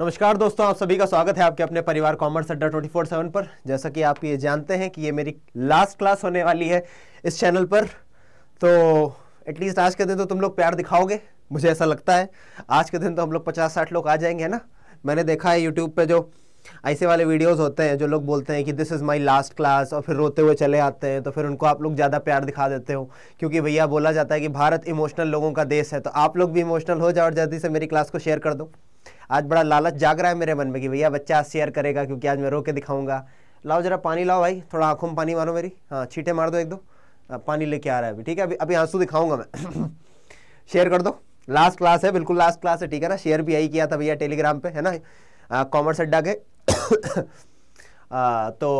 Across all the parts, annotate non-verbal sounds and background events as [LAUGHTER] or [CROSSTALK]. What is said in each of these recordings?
नमस्कार दोस्तों आप सभी का स्वागत है आपके अपने परिवार कॉमर्स अड्डा ट्वेंटी फोर सेवन पर जैसा कि आप ये जानते हैं कि ये मेरी लास्ट क्लास होने वाली है इस चैनल पर तो एटलीस्ट आज के दिन तो तुम लोग प्यार दिखाओगे मुझे ऐसा लगता है आज के दिन तो हम लोग पचास साठ लोग आ जाएंगे है ना मैंने देखा है यूट्यूब पर जो ऐसे वाले वीडियोज़ होते हैं जो लोग बोलते हैं कि this is my last class और फिर रोते हुए चले आते हैं तो फिर उनको आप लोग ज़्यादा प्यार दिखा देते हो क्योंकि भैया बोला जाता है कि भारत इमोशनल लोगों का देश है तो आप लोग भी इमोशनल हो जाओ और जल्दी से मेरी क्लास को शेयर कर दो आज बड़ा लालच जाग रहा है मेरे मन में कि भैया बच्चा आज शेयर करेगा क्योंकि आज मैं रो के दिखाऊंगा लाओ जरा पानी लाओ भाई थोड़ा आंखों में पानी मारो मेरी हाँ छीटे मार दो एक दो पानी लेके आ रहा है अभी ठीक है अभी अभी आंसू दिखाऊंगा मैं शेयर [COUGHS] कर दो लास्ट क्लास है बिल्कुल लास्ट क्लास है ठीक है ना शेयर भी यही किया था भैया टेलीग्राम पे है ना कॉमर्स अड्डा के [COUGHS] तो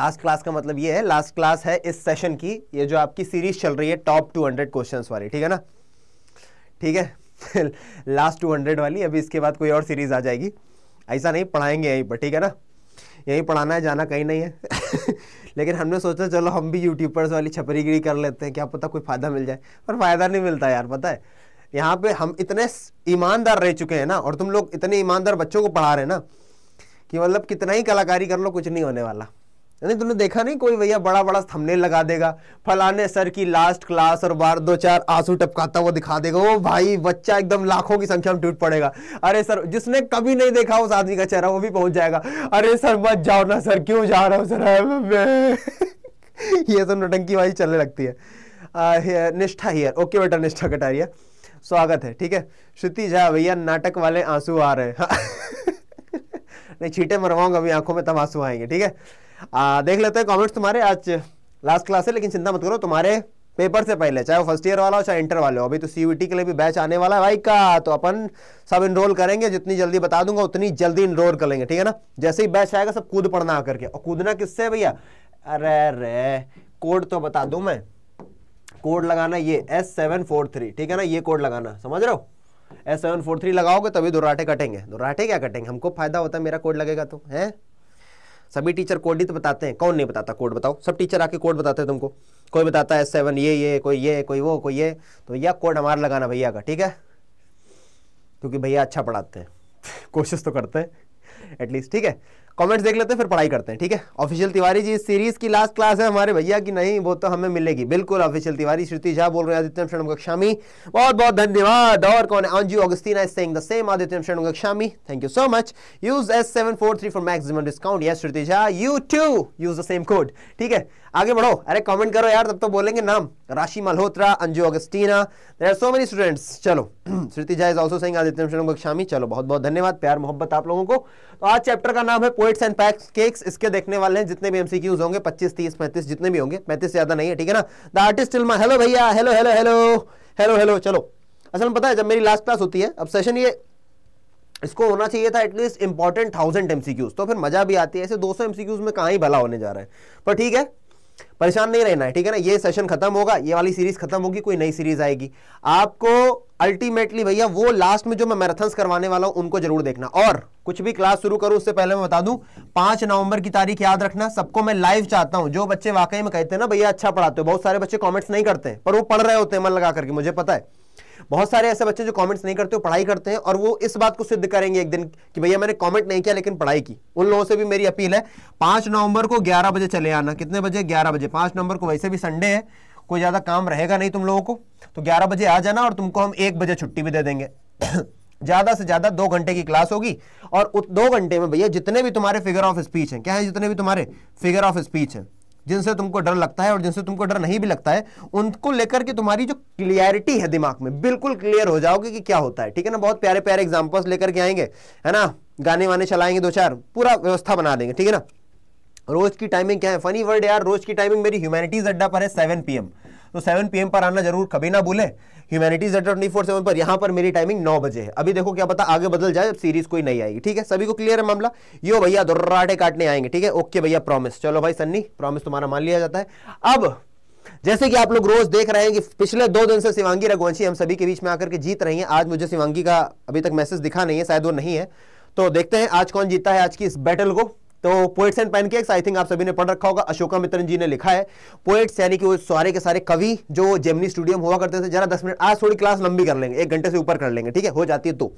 लास्ट क्लास का मतलब ये है लास्ट क्लास है इस सेशन की ये जो आपकी सीरीज चल रही है टॉप टू हंड्रेड क्वेश्चन वाली ठीक है ना ठीक है लास्ट टू हंड्रेड वाली अभी इसके बाद कोई और सीरीज़ आ जाएगी ऐसा नहीं पढ़ाएंगे यहीं पर ठीक है ना यहीं पढ़ाना है जाना कहीं नहीं है [LAUGHS] लेकिन हमने सोचा चलो हम भी यूट्यूबर्स वाली छपरीगिरी कर लेते हैं क्या पता कोई फ़ायदा मिल जाए पर फ़ायदा नहीं मिलता यार पता है यहाँ पे हम इतने ईमानदार रह चुके हैं ना और तुम लोग इतने ईमानदार बच्चों को पढ़ा रहे हैं ना कि मतलब कितना ही कलाकारी कर लो कुछ नहीं होने वाला नहीं तुमने देखा नहीं कोई भैया बड़ा बड़ा थमने लगा देगा फलाने सर की लास्ट क्लास और बार दो चार आंसू टपकाता हुआ दिखा देगा वो भाई बच्चा एकदम लाखों की संख्या में टूट पड़ेगा अरे सर जिसने कभी नहीं देखा उस आदमी का चेहरा वो भी पहुंच जाएगा अरे सर मत जाओ ना सर क्यों जा रहा हूँ सर [LAUGHS] ये तो नोटंकी वाली चलने लगती है निष्ठा हियर ओके बेटा निष्ठा कटारिया स्वागत है ठीक है श्रुति झा भैया नाटक वाले आंसू आ रहे हैं [LAUGHS] नहीं छीटे मरवाऊंगा अभी आंखों में तब आंसू आएंगे ठीक है आ, देख लेते हैं कमेंट्स तुम्हारे आज लास्ट क्लास है लेकिन चिंता मत करो तुम्हारे पेपर से पहले चाहे वो फर्स्ट ईयर वाला हो चाहे इंटर वाले हो अभी तो सीयूटी के लिए भी बैच आने वाला है भाई का तो अपन सब इनरोल करेंगे जितनी जल्दी बता दूंगा उतनी जल्दी इनरोल कर लेंगे ठीक है ना जैसे ही बैच आएगा सब कूद पड़ना करके और कूदना किससे भैया अरे अरे कोड तो बता दू मैं कोड लगाना ये एस सेवन फोर थ्री ठीक है ना ये कोड लगाना समझ रहे हो एस सेवन फोर थ्री लगाओगे तभी दुराटे कटेंगे दुराटे क्या कटेंगे हमको फायदा होता है मेरा कोड लगेगा तो है सभी टीचर कोड ही तो बताते हैं कौन नहीं बताता कोड बताओ सब टीचर आके कोड बताते हैं तुमको कोई बताता है सेवन ये ये कोई ये कोई वो कोई ये तो यह कोड हमारा लगाना भैया का ठीक है क्योंकि भैया अच्छा पढ़ाते हैं [LAUGHS] कोशिश तो करते हैं एटलीस्ट ठीक है कमेंट्स देख लेते हैं फिर पढ़ाई करते हैं ठीक है ऑफिशियल तिवारी जी इस सीरीज की लास्ट क्लास है हमारे भैया की नहीं वो तो हमें मिलेगी बिल्कुल ऑफिशियल तिवारी श्रुति झा बोल रहे हैं आदित्यम शरण कक्षामी बहुत बहुत धन्यवाद और कौन है Anju Augustina is saying the same Adityam Sharan Kakshami thank you so much use S seven four three for maximum discount yes Shruti Jha you too use the same code ठीक है आगे बढ़ो अरे कमेंट करो यार तब तो बोलेंगे नाम Rashi Malhotra Anju Augustina there are so many students चलो [CLEARS THROAT] Shruti Jha is also saying Adityam Sharan Kakshami चलो बहुत बहुत धन्यवाद प्यार मोहब्बत आप लोगों को तो आज चैप्टर का नाम है फ्लूड्स एंड पैक्स केक्स इसके देखने वाले हैं जितने भी एमसीक्यूज होंगे 25 30 35 जितने भी होंगे 35 ज्यादा नहीं है ठीक है ना द आर्टिस्ट फिल्म हेलो भैया hello hello hello hello hello चलो असल में पता है जब मेरी लास्ट क्लास होती है अब सेशन ये इसको होना चाहिए था एटलीस्ट इंपॉर्टेंट थाउजेंड एमसीक्यूज तो फिर मजा भी आती है ऐसे 200 एमसीक्यूज में कहा ही भला होने जा रहा है पर ठीक है परेशान नहीं रहना है ठीक है ना ये सेशन खत्म होगा ये वाली सीरीज खत्म होगी कोई नई सीरीज आएगी आपको अल्टीमेटली भैया वो लास्ट में जो मैं मैराथन करवाने वाला हूं उनको जरूर देखना और कुछ भी क्लास शुरू करूं उससे पहले मैं बता दूं पांच नवंबर की तारीख याद रखना सबको मैं लाइव चाहता हूं जो बच्चे वाकई में कहते हैं ना भैया अच्छा पढ़ाते हो बहुत सारे बच्चे कॉमेंट्स नहीं करते पर वो पढ़ रहे होते हैं मन लगा करके मुझे पता है बहुत सारे ऐसे बच्चे जो कॉमेंट्स नहीं करते हो पढ़ाई करते हैं और वो इस बात को सिद्ध करेंगे एक दिन कि भैया मैंने कॉमेंट नहीं किया लेकिन पढ़ाई की उन लोगों से भी मेरी अपील है पांच नवंबर को ग्यारह बजे चले आना कितने बजे ग्यारह बजे पाँच नवंबर को वैसे भी संडे है कोई ज़्यादा काम रहेगा नहीं तुम लोगों को तो ग्यारह बजे आ जाना और तुमको हम एक बजे छुट्टी भी दे देंगे [COUGHS] ज़्यादा से ज़्यादा दो घंटे की क्लास होगी और दो घंटे में भैया जितने भी तुम्हारे फिगर ऑफ स्पीच हैं क्या है जितने भी तुम्हारे फिगर ऑफ स्पीच हैं जिनसे तुमको डर लगता है और जिनसे तुमको डर नहीं भी लगता है उनको लेकर के तुम्हारी जो क्लियरिटी है दिमाग में बिल्कुल क्लियर हो जाओगे कि क्या होता है ठीक है ना बहुत प्यारे प्यारे एग्जाम्पल्स लेकर के आएंगे है ना गाने वाने चलाएंगे दो चार पूरा व्यवस्था बना देंगे ठीक है ना रोज की टाइमिंग क्या है फनी वर्ड यार रोज की टाइमिंग मेरी ह्यूमैनिटीज अड्डा पर है सेवन पीएम तो 7 पीएम पर आना जरूर कभी ना भूले humanities at twenty four seven पर यहां पर मेरी टाइमिंग नौ बजे है अभी देखो क्या पता आगे बदल जाए सीरीज कोई नहीं आएगी ठीक है सभी को क्लियर है मामला यो भैया दुर्राटे काटने आएंगे ठीक है ओके भैया प्रॉमिस चलो भाई सन्नी प्रॉमिस तुम्हारा मान लिया जाता है अब जैसे कि आप लोग रोज देख रहे हैं कि पिछले दो दिन से शिवांगी रघुवंशी हम सभी के बीच में आकर के जीत रही हैं आज मुझे शिवांगी का अभी तक मैसेज दिखा नहीं है शायद वो नहीं है तो देखते हैं आज कौन जीता है आज की इस बैटल को तो poets and pancakes I think आप सभी ने पढ़ रखा होगा अशोका मित्रन जी ने लिखा है पोइट्स यानी कि वो सारे के सारे कवि जो जेमनी स्टूडियम हुआ करते थे जरा दस मिनट आज थोड़ी क्लास लंबी कर लेंगे एक घंटे से ऊपर कर लेंगे ठीक है हो जाती है तो.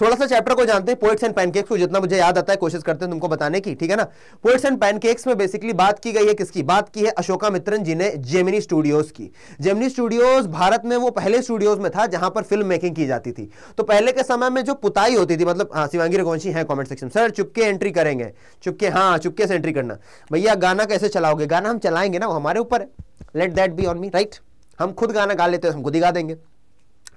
थोड़ा सा चैप्टर को जानते हैं पोइट्स एंड पैनकेक्स को जितना मुझे याद आता है कोशिश करते हैं तुमको बताने की ठीक है ना पोइट्स एंड पैनकेक्स में बेसिकली बात की गई है किसकी बात की है अशोका मित्रन जी ने जेमिनी स्टूडियोज की जेमिनी स्टूडियोज भारत में वो पहले स्टूडियोज में था जहां पर फिल्म मेकिंग की जाती थी तो पहले के समय में जो पुताई होती थी मतलब हाँ शिवांगी रघुवंशी है कॉमेंट सेक्शन सर चुपके एंट्री करेंगे चुपके हाँ चुपके से एंट्री करना भैया गाना कैसे चलाओगे गाना हम चलाएंगे ना वो हमारे ऊपर let that be on me right हम खुद गाना गा लेते हैं हम खुद ही गा देंगे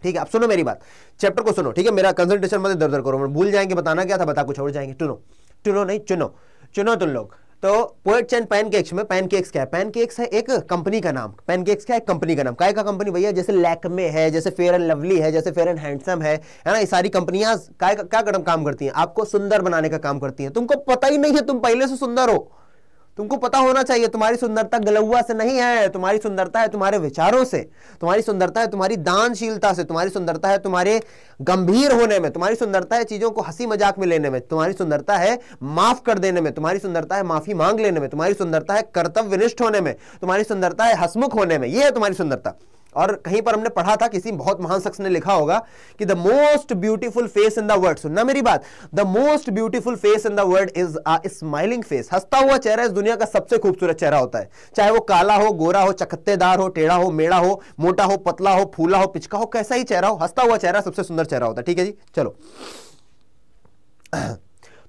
ठीक है आप सुनो मेरी बात चैप्टर को सुनो ठीक है मेरा कंसंट्रेशन मत इधर उधर करो भूल जाएंगे बताना क्या था बता कुछ और जाएंगे चुनो चुनो नहीं चुनो चुनो तुम लोग तो पोएट्स एंड पैनकेक्स में पैनकेक्स क्या है पैनकेक्स है एक कंपनी का नाम पैनकेक्स क्या है कंपनी का नाम काय का कंपनी भैया जैसे लैकमे है जैसे फेयर एंड लवली है जैसे फेयर एंड हैंडसम है है ना ये सारी कंपनियां काय का, क्या काम करती हैं आपको सुंदर बनाने का काम करती हैं तुमको पता ही नहीं है तुम पहले से सुंदर हो तुमको पता होना चाहिए तुम्हारी सुंदरता गलुआ से नहीं है तुम्हारी सुंदरता है तुम्हारे विचारों से तुम्हारी सुंदरता है तुम्हारी दानशीलता से तुम्हारी सुंदरता है तुम्हारे गंभीर होने में तुम्हारी सुंदरता है चीजों को हंसी मजाक में लेने में तुम्हारी सुंदरता है माफ कर देने में तुम्हारी सुंदरता है माफी मांग लेने में तुम्हारी सुंदरता है कर्तव्यनिष्ठ होने में तुम्हारी सुंदरता है हसमुख होने में यह है तुम्हारी सुंदरता और कहीं पर हमने पढ़ा था किसी बहुत महान शख्स ने लिखा होगा कि the most beautiful face in the world सुनना मेरी बात the most beautiful face in the world is a smiling face हंसता हुआ चेहरा इस दुनिया का सबसे खूबसूरत चेहरा होता है चाहे वो काला हो गोरा हो चकत्तेदार हो टेढ़ा हो मेढ़ा हो मोटा हो पतला हो फूला हो पिचका हो कैसा ही चेहरा हो हंसता हुआ चेहरा सबसे सुंदर चेहरा होता है ठीक है जी चलो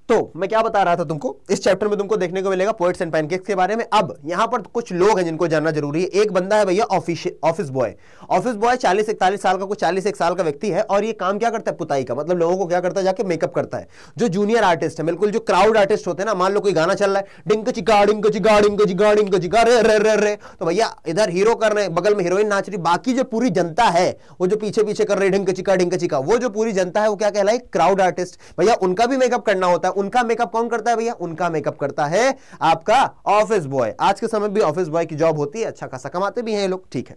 तो मैं क्या बता रहा था तुमको इस चैप्टर में तुमको देखने को मिलेगा पोइट्स एंड पैनकेक्स के बारे में अब यहां पर कुछ लोग हैं जिनको जानना जरूरी है एक बंदा है भैया office office boy office boy चालीस इकतालीस साल का कुछ चालीस एक साल का व्यक्ति है और ये काम क्या करता है पुताई का मतलब लोगों को क्या करता है जाके मेकअप करता है जो जूनियर आर्टिस्ट है बिल्कुल जो क्राउड आर्टिस्ट होते हैं ना मान लो कोई गाना चल रहा है डिंक चिका डिंक चिका डिंक चिका डिंक चिका रे रे रे रे तो भैया इधर हीरो कर रहे हैं बगल में हीरोइन नाच रही बाकी जो पूरी जनता है वो जो पीछे पीछे कर रही है डिंक चिका डिंक चिका वो जो पूरी जनता है वो क्या कहलाए क्राउड आर्टिस्ट भैया उनका भी मेकअप करना होता है उनका मेकअप कौन करता है भैया उनका मेकअप करता है आपका ऑफिस बॉय आज के समय भी ऑफिस बॉय की जॉब होती है अच्छा खासा कमाते भी हैं लोग ठीक है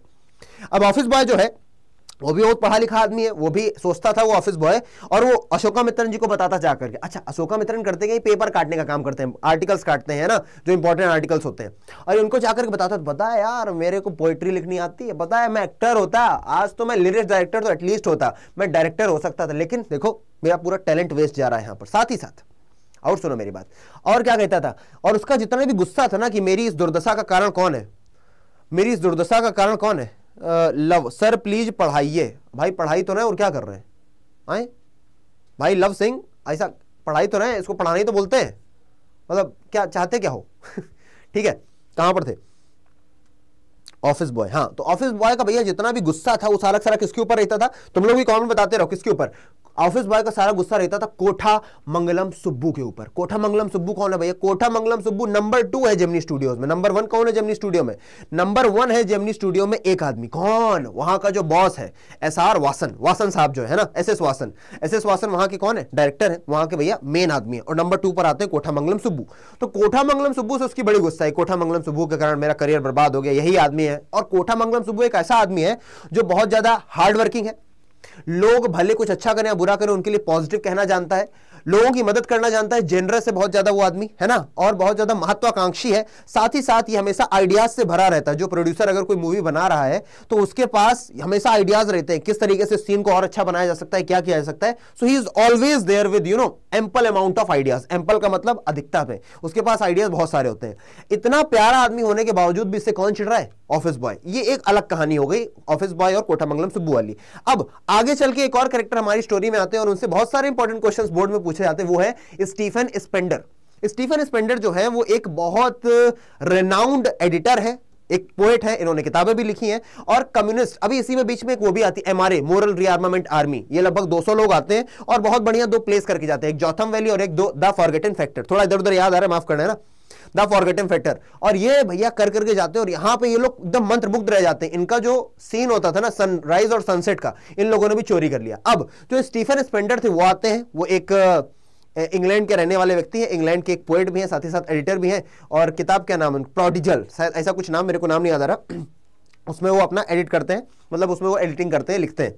अब ऑफिस बॉय जो है वो भी बहुत पढ़ा लिखा आदमी है वो भी सोचता था वो ऑफिस बॉय और वो अशोका मित्रन जी को बताता जा करके अच्छा अशोका मित्रन करते हैं पेपर काटने का काम करते हैं आर्टिकल्स काटते हैं ना जो इंपॉर्टेंट आर्टिकल्स होते हैं और उनको जाकर के बताता पता है यार मेरे को पोइट्री लिखनी आती है पता मैं एक्टर होता आज तो मैं लिरिक्स डायरेक्टर तो एटलीस्ट होता मैं डायरेक्टर हो सकता था लेकिन देखो मेरा पूरा टैलेंट वेस्ट जा रहा है यहाँ पर साथ ही साथ और सुनो मेरी बात और क्या कहता था और उसका जितना भी गुस्सा था ना कि मेरी इस दुर्दशा का कारण कौन है मेरी इस दुर्दशा का कारण कौन है आ, लव सर प्लीज पढ़ाइए भाई पढ़ाई तो ना और क्या कर रहे हैं आए भाई लव सिंह ऐसा पढ़ाई तो ना इसको पढ़ाना ही तो बोलते हैं मतलब क्या चाहते क्या हो [LAUGHS] ठीक है कहां पर थे ऑफिस बॉय हाँ तो ऑफिस बॉय का भैया जितना भी गुस्सा था वो सारा सारा किसके ऊपर रहता था तुम लोग भी कॉमेंट बताते रहो किसके ऊपर ऑफिस बॉय का सारा गुस्सा रहता था कोठा मंगलम सुब्बू के ऊपर कोठा मंगलम सुब्बू कौन है भैया Kothamangalam Subbu number two है जेमनी स्टूडियोज में नंबर वन कौन है जेमनी स्टूडियो में नंबर वन है जेमनी स्टूडियो में एक आदमी कौन वहां का जो बॉस है एस आर वासन वासन साहब जो है ना S S Vasan S S Vasan वहां के कौन है डायरेक्टर है वहां के भैया मेन आदमी है और नंबर टू पर आते हैं कोठा मंगलम सुब्बू तो कोठा मंगलम सुब्बू से उसकी बड़ी गुस्सा है कोठा मंगलम सुब्बू के कारण मेरा करियर बर्बाद हो गया यही आदमी है और कोठा मंगलम सुब्बू एक ऐसा आदमी है जो बहुत ज्यादा हार्डवर्किंग है लोग भले कुछ अच्छा करें या बुरा करें उनके लिए पॉजिटिव कहना जानता है लोगों की मदद करना जानता है जेनरस से बहुत ज्यादा वो आदमी है ना और बहुत ज्यादा महत्वाकांक्षी है साथ ही साथ ये हमेशा आइडियाज से भरा रहता है जो प्रोड्यूसर अगर कोई मूवी बना रहा है तो उसके पास हमेशा आइडियाज रहते हैं किस तरीके से सीन को और अच्छा बनाया जा सकता है क्या किया जा सकता है so he is always there with you know ample amount of ideas ample का मतलब अधिकता में उसके पास आइडियाज बहुत सारे होते हैं इतना प्यारा आदमी होने के बावजूद भी इससे कौन चिड़ रहा है ऑफिस बॉय ये एक अलग कहानी हो गई ऑफिस बॉय और मंगलम सुब्बू वाली अब आगे चल के एक और करेक्टर हमारी स्टोरी में आते हैं और उनसे बहुत सारे इंपॉर्टेंट क्वेश्चन बोर्ड में पूछे जाते हैं वो है स्टीफन स्पेंडर स्टीफन स्पेंडर जो है वो एक बहुत रेनाउंड एडिटर है एक पोएट है इन्होंने किताबें भी लिखी हैं और कम्युनिस्ट अभी इसी में बीच में एक वो भी आती है एमआरए मोरल रीआर्मामेंट आर्मी ये लगभग 200 लोग आते हैं और बहुत बढ़िया दो प्लेस करके जाते हैं एक जौथम वैली और एक दो द फॉरगेटन फैक्टर थोड़ा इधर उधर याद आ रहा है माफ करना है ना द फॉरगेटिंग फैक्टर और ये भैया कर करके जाते हैं और यहाँ पे ये लोग एकदम मंत्र मुग्ध रह जाते हैं इनका जो सीन होता था ना सनराइज और सनसेट का इन लोगों ने भी चोरी कर लिया अब जो स्टीफन स्पेंडर थे वो आते हैं वो एक इंग्लैंड के रहने वाले व्यक्ति हैं इंग्लैंड के एक पोएट भी हैं साथ ही साथ एडिटर भी हैं और किताब क्या नाम है प्रोडिजल शायद ऐसा कुछ नाम मेरे को नाम नहीं याद आ रहा उसमें वो अपना एडिट करते हैं मतलब उसमें वो एडिटिंग करते हैं लिखते हैं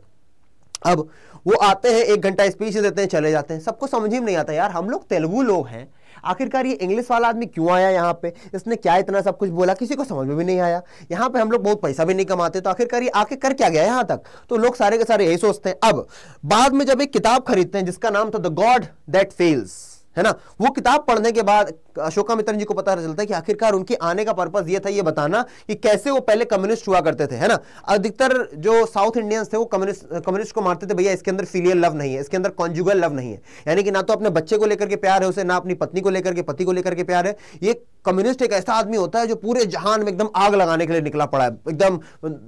अब वो आते हैं एक घंटा स्पीच देते हैं चले जाते हैं सबको समझ ही नहीं आता यार हम लोग तेलुगु लोग हैं आखिरकार ये इंग्लिश वाला आदमी क्यों आया यहाँ पे इसने क्या इतना सब कुछ बोला किसी को समझ में भी नहीं आया यहाँ पे हम लोग बहुत पैसा भी नहीं कमाते तो आखिरकार ये आके कर क्या गया यहाँ तक तो लोग सारे के सारे यही सोचते हैं अब बाद में जब एक किताब खरीदते हैं जिसका नाम था द गॉड दैट फेल्स है ना वो किताब पढ़ने के बाद अशोका मित्र जी को पता चलता है कि आखिरकार उनके आने का पर्पज ये था ये बताना कि कैसे वो पहले कम्युनिस्ट हुआ करते थे है ना अधिकतर जो साउथ इंडियंस थे वो कम्युनिस्ट कम्युनिस्ट को मारते थे भैया इसके अंदर फिलियल लव नहीं है इसके अंदर कॉन्जुगल लव नहीं है यानी कि ना तो अपने बच्चे को लेकर के प्यार है उसे ना अपनी पत्नी को लेकर के पति को लेकर के प्यार है ये कम्युनिस्ट एक ऐसा आदमी होता है जो पूरे जहान में एकदम आग लगाने के लिए निकला पड़ा है एकदम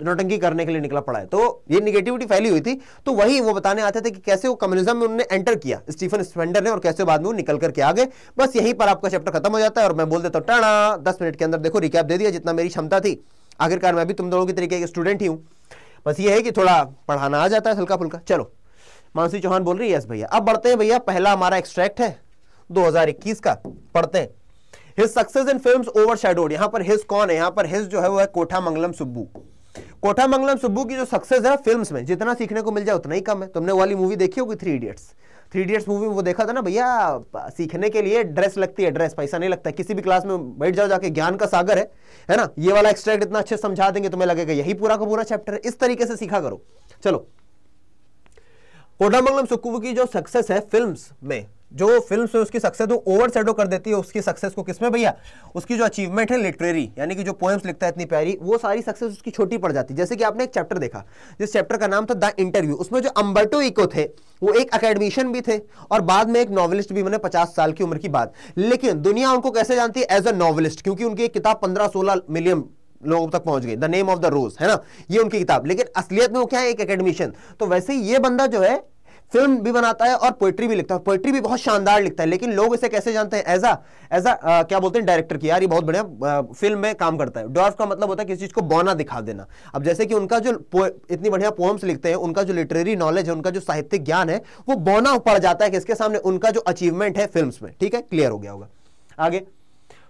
नोटंकी करने के लिए निकला पड़ा है तो ये निगेटिविटी फैली हुई थी तो वही वो बताने आते थे कि कैसे वो कम्युनिज्म में उन्होंने एंटर किया स्टीफन स्पेंडर ने और कैसे बाद में वो निकल करके आ गए बस यहीं पर आपका चैप्टर खत्म हो जाता है और मैं बोल देता हूँ टाणा दस मिनट के अंदर देखो रिकैप दे दिया जितना मेरी क्षमता थी आखिरकार मैं भी तुम दोनों की तरीके के स्टूडेंट ही हूँ बस ये है कि थोड़ा पढ़ाना आ जाता है हल्का फुल्का चलो मानसी चौहान बोल रही है यस भैया अब बढ़ते हैं भैया पहला हमारा एक्सट्रैक्ट है दो का पढ़ते हैं his success in film overshadowed यहाँ पर हिज कौन है यहाँ पर हिज जो है वो है कोठा मंगलम सुब्बू कोठा मंगलम सुब्बू की जो सक्सेस है फिल्म्स में जितना सीखने को मिल जाए उतना ही कम है तुमने वाली मूवी देखी होगी Three Idiots Three Idiots movie में वो देखा था ना भैया सीखने के लिए ड्रेस लगती है ड्रेस पैसा नहीं लगता है किसी भी क्लास में बैठ जाओ जाके ज्ञान का सागर है है ना ये वाला एक्सट्रैक्ट इतना अच्छे समझा देंगे तुम्हें लगेगा यही पूरा का पूरा चैप्टर है इस तरीके से सीखा करो चलो कोडामंगलम सुक्कू की जो सक्सेस है फिल्म में जो फिल्म है उसकी सक्सेस वो ओवर सेडो कर देती है उसकी सक्सेस को किसमें भैया उसकी जो अचीवमेंट है लिटरेरी यानी कि जो पोएम्स लिखता है इतनी प्यारी वो सारी सक्सेस उसकी छोटी पड़ जाती है जैसे कि आपने एक चैप्टर देखा जिस चैप्टर का नाम था द इंटरव्यू उसमें जो अम्बर्टो इको थे वो एक अकेडमिशियन भी थे और बाद में एक नॉवलिस्ट भी बने पचास साल की उम्र की बात लेकिन दुनिया उनको कैसे जानती है एज अ नॉवलिस्ट क्योंकि उनकी एक किताब पंद्रह सोलह मिलियन लोगों तक पहुंच गई the name of the rose है ना ये उनकी किताब लेकिन असलियत में वो क्या है एक अकेडमिशियन तो वैसे ही ये बंदा जो है फिल्म भी बनाता है और पोइट्री भी लिखता है पोइट्री भी बहुत शानदार लिखता है लेकिन लोग इसे कैसे जानते हैं एज अ एज अ क्या बोलते हैं डायरेक्टर की यार ये बहुत बढ़िया फिल्म uh, में काम करता है डॉर्फ का मतलब होता है किसी चीज़ को बौना दिखा देना अब जैसे कि उनका जो इतनी बढ़िया पोम्स लिखते हैं उनका जो लिटरेरी नॉलेज है उनका जो साहित्यिक ज्ञान है वो बौना पड़ जाता है किसके सामने उनका जो अचीवमेंट है फिल्म में ठीक है क्लियर हो गया होगा आगे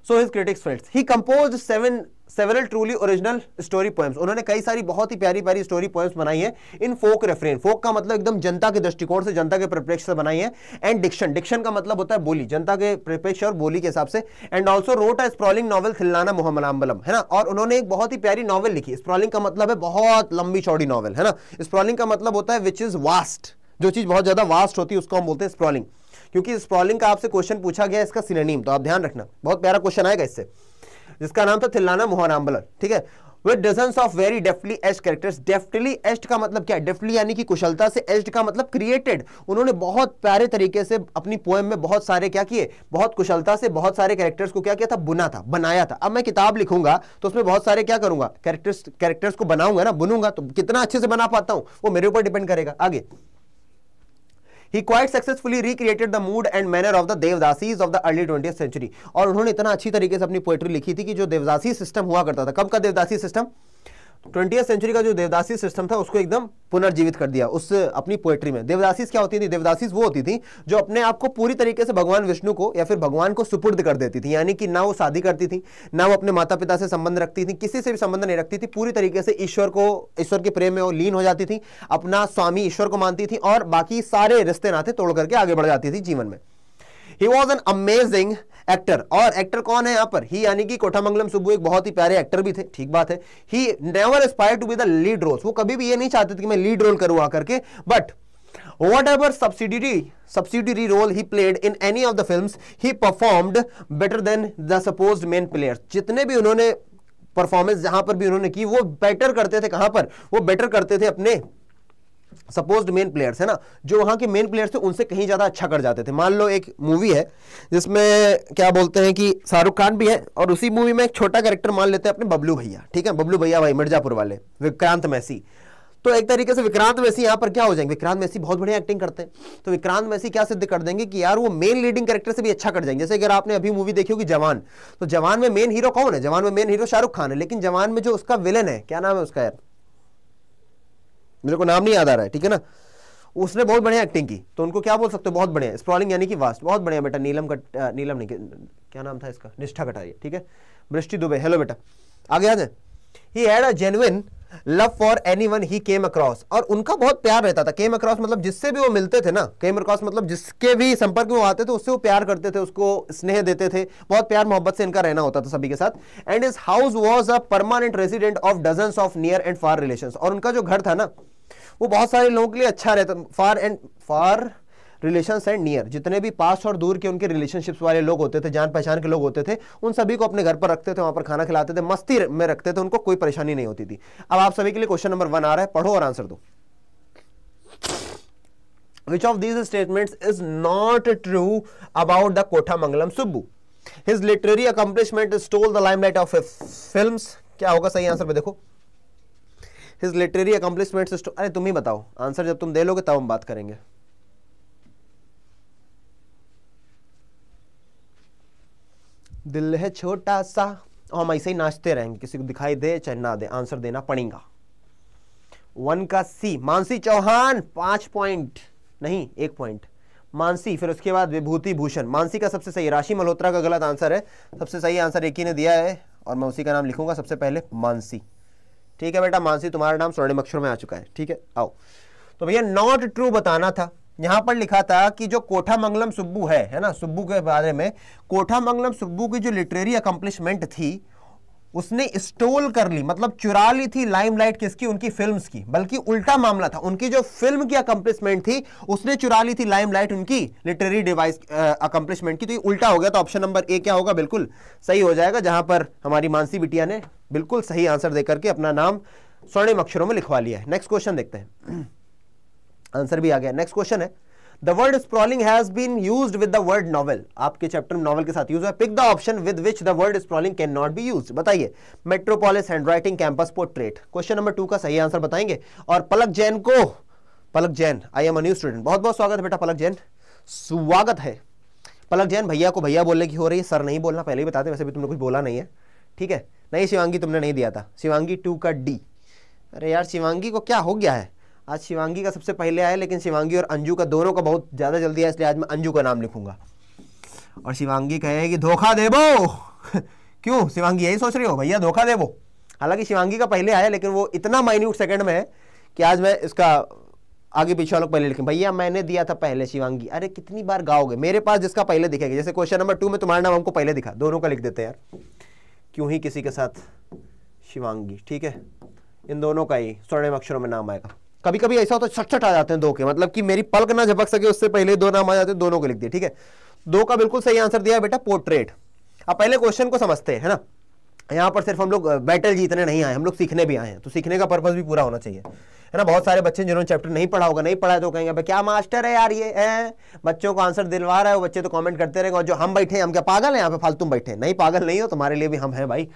so his critics felt he compose seven several truly original story poems उन्होंने कई सारी बहुत ही प्यारी प्यारी स्टोरी पोएम्स बनाई है इन फोक रेफरेन फोक का मतलब एकदम जनता के दृष्टिकोण से जनता के परिप्रेक्ष्य से बनाई है एंड डिक्शन डिक्शन का मतलब होता है बोली जनता के परिप्रेक्ष्य और बोली के हिसाब से and also wrote a sprawling novel Thillana Mohanambal है ना और उन्होंने एक बहुत ही प्यारी नॉवल लिखी स्प्रॉलिंग का मतलब है बहुत लंबी चौड़ी नॉवल है ना स्प्रॉलिंग का मतलब होता है विच इज वास्ट जो चीज बहुत ज्यादा वास्ट होती है उसको हम बोलते हैं स्प्रॉलिंग क्योंकि स्प्रॉलिंग का आपसे क्वेश्चन पूछा गया इसका सिनेनीम तो आप ध्यान रखना बहुत प्यारा क्वेश्चन आएगा इससे जिसका नाम था थिल्लाना मोहनाम्बलर ठीक है with dozen of very deftly etched characters deftly etched का मतलब क्या है डेफ्टली यानी कि कुशलता से एस्ट का मतलब क्रिएटेड उन्होंने बहुत प्यारे तरीके से अपनी पोएम में बहुत सारे क्या किए बहुत कुशलता से बहुत सारे कैरेक्टर्स को क्या किया था बुना था बनाया था अब मैं किताब लिखूंगा तो उसमें बहुत सारे क्या करूंगा कैरेक्टर्स कैरेक्टर्स को बनाऊंगा ना बुनूंगा तो कितना अच्छे से बना पाता हूँ वो मेरे ऊपर डिपेंड करेगा आगे he quite successfully recreated the mood and manner of the devadasis of the early twenty century और उन्होंने इतना अच्छी तरीके से अपनी पोएट्री लिखी थी कि जो देवदासी सिस्टम हुआ करता था कब का देवदासी सिस्टम ट्वेंटी सेंचुरी का जो देवदासी सिस्टम था उसको एकदम पुनर्जीवित कर दिया उस अपनी पोएट्री में देवदासीस क्या होती थी देवदासीस वो होती थी जो अपने आप को पूरी तरीके से भगवान विष्णु को या फिर भगवान को सुपुर्द कर देती थी यानी कि ना वो शादी करती थी ना वो अपने माता पिता से संबंध रखती थी किसी से भी संबंध नहीं रखती थी पूरी तरीके से ईश्वर को ईश्वर के प्रेम में वो लीन हो जाती थी अपना स्वामी ईश्वर को मानती थी और बाकी सारे रिश्ते नाते तोड़ करके आगे बढ़ जाती थी जीवन में he was an amazing actor और एक्टर कौन है यहाँ पर ही यानी कि कोठा मंगलम सुब्बू एक बहुत ही प्यारे एक्टर भी थे ठीक बात है he never aspire to be the lead role वो कभी भी ये नहीं चाहते थे कि मैं लीड रोल करूँ आकर के but whatever subsidy subsidiary role he played in any of the film he performed better than the suppose main player जितने भी उन्होंने परफॉर्मेंस जहां पर भी उन्होंने की वो बेटर करते थे कहां पर वो बेटर करते थे अपने सपोज मेन प्लेयर्स है ना जो वहां के मेन प्लेयर्स थे उनसे कहीं ज़्यादा अच्छा कर जाते थे मान लो एक मूवी है जिसमें क्या बोलते हैं कि शाहरुख खान भी है और उसी मूवी में एक छोटा कैरेक्टर मान लेते हैं अपने बबलू भैया ठीक है बबलू भैया भाई मिर्जापुर वाले विक्रांत मैसी तो एक तरीके से विक्रांत मैसी यहां पर क्या हो जाएंगे विक्रांत मैसी बहुत बढ़िया एक्टिंग करते हैं तो विक्रांत मैसी क्या सिद्ध कर देंगे कि यार वो मेन लीडिंग कैरेक्टर से भी अच्छा कर जाएंगे जैसे अगर आपने अभी मूवी देखी होगी जवान तो जवान में मेन हीरो कौन है जवान में मेन हीरो शाहरुख खान है लेकिन जवान में जो उसका विलन है क्या नाम है उसका यार मेरे को नाम नहीं याद आ रहा है ठीक है ना उसने बहुत बढ़िया एक्टिंग की तो उनको क्या बोल सकते हो बहुत बढ़िया स्प्रॉलिंग यानी कि वास्ट बहुत बढ़िया बेटा नीलम कट नीलम नहीं क्या नाम था इसका निष्ठा कटारिया ठीक है बृष्टि दुबे हेलो बेटा आगे आ जाए he had a genuine love for anyone he came across और उनका बहुत प्यार रहता था केम अक्रॉस मतलब जिससे भी वो मिलते थे ना केम अक्रॉस मतलब जिसके भी संपर्क में वो आते थे उससे वो प्यार करते थे उसको स्नेह देते थे बहुत प्यार मोहब्बत से इनका रहना होता था सभी के साथ and his house was a permanent resident of dozen of near and far relation और उनका जो घर था ना वो बहुत सारे लोगों के लिए अच्छा रहता far and far relation and near जितने भी पास और दूर के उनके रिलेशनशिप्स वाले लोग होते थे जान पहचान के लोग होते थे उन सभी को अपने घर पर रखते थे वहां पर खाना खिलाते थे मस्ती में रखते थे उनको कोई परेशानी नहीं होती थी अब आप सभी के लिए क्वेश्चन नंबर वन आ रहा है पढ़ो और आंसर दो these statement is not true about the Kothamangalam Subbu his literary accomplishment is toll the limelight of of film क्या होगा सही आंसर में देखो हिज लिटरेरी अकम्पलिशमेंट्स अरे तुम ही बताओ आंसर जब तुम दे लोगे तब हम बात करेंगे दिल है छोटा सा और हम ऐसे ही नाचते रहेंगे किसी को दिखाई दे चाहे ना दे आंसर देना पड़ेगा वन का सी मानसी चौहान पांच पॉइंट नहीं एक पॉइंट मानसी फिर उसके बाद विभूति भूषण मानसी का सबसे सही राशि मल्होत्रा का गलत आंसर है सबसे सही आंसर एक ही ने दिया है और मैं उसी का नाम लिखूंगा सबसे पहले मानसी ठीक है बेटा मानसी तुम्हारा नाम स्वर्णिम अक्षर में आ चुका है ठीक है आओ तो भैया नॉट ट्रू बताना था यहां पर लिखा था कि जो कोठा मंगलम सुब्बू है है ना सुब्बू के बारे में कोठा मंगलम सुब्बू की जो लिटरेरी अकम्पलिशमेंट थी उसने स्टोल कर ली मतलब चुरा ली थी लाइमलाइट किसकी उनकी फिल्म्स की बल्कि उल्टा मामला था उनकी जो फिल्म की अकम्पलिशमेंट थी उसने चुरा ली थी लाइमलाइट उनकी लिटरेरी डिवाइस अकम्पलिशमेंट की तो ये उल्टा हो गया तो ऑप्शन नंबर ए क्या होगा बिल्कुल सही हो जाएगा जहां पर हमारी मानसी बिटिया ने बिल्कुल सही आंसर देकर के अपना नाम स्वर्णिम अक्षरों में लिखवा लिया है नेक्स्ट क्वेश्चन देखते हैं आंसर [CLEARS THROAT] भी आ गया नेक्स्ट क्वेश्चन है the word sprawling has been use with the word novel आपके चैप्टर में नॉवल के साथ यूज है pick the option with which the word sprawling can not be use बताइए metropolis handwriting campus portrait question number two का सही answer बताएंगे और पलक जैन को Palak Jain I am a student बहुत बहुत स्वागत है बेटा पलक जैन स्वागत है पलक जैन भैया को भैया बोलने की हो रही है सर नहीं बोलना पहले ही बताते वैसे भी तुमने कुछ बोला नहीं है ठीक है नहीं शिवांगी तुमने नहीं दिया था शिवांगी टू का डी अरे यार शिवांगी को क्या हो गया है आज शिवांगी का सबसे पहले आया लेकिन शिवांगी और अंजू का दोनों का बहुत ज़्यादा जल्दी आया इसलिए आज मैं अंजू का नाम लिखूंगा और शिवांगी कहेगी धोखा देबो [LAUGHS] क्यों शिवांगी यही सोच रही हो भैया धोखा देबो हालांकि शिवांगी का पहले आया लेकिन वो इतना माइन्यूट सेकंड में है कि आज मैं इसका आगे पीछे वालों पहले लिखें भैया मैंने दिया था पहले शिवांगी अरे कितनी बार गाओगे मेरे पास जिसका पहले दिखेगा जैसे क्वेश्चन नंबर टू में तुम्हारा नाम हमको पहले दिखा दोनों का लिख देते हैं यार क्यों ही किसी के साथ शिवांगी ठीक है इन दोनों का ही स्वर्णिम अक्षरों में नाम आएगा कभी कभी ऐसा होता है छट आ जाते हैं दो के मतलब कि मेरी पलक ना झपक सके उससे पहले दो नाम आ जाते हैं दोनों को लिख दिए ठीक है दो का बिल्कुल सही आंसर दिया है बेटा पोर्ट्रेट अब पहले क्वेश्चन को समझते हैं है ना यहाँ पर सिर्फ हम लोग बैटल जीतने नहीं आए हम लोग सीखने भी आए हैं तो सीखने का पर्पज भी पूरा होना चाहिए है ना बहुत सारे बच्चे जिन्होंने चैप्टर नहीं पढ़ा होगा नहीं पढ़ा है तो कहेंगे क्या मास्टर है यार ये है बच्चों को आंसर दिलवा रहा है वो बच्चे तो कमेंट करते रहेंगे और जो हम बैठे हम क्या पागल हैं यहाँ पे फालतू बैठे नहीं पागल नहीं हो तुम्हारे लिए भी हम हैं भाई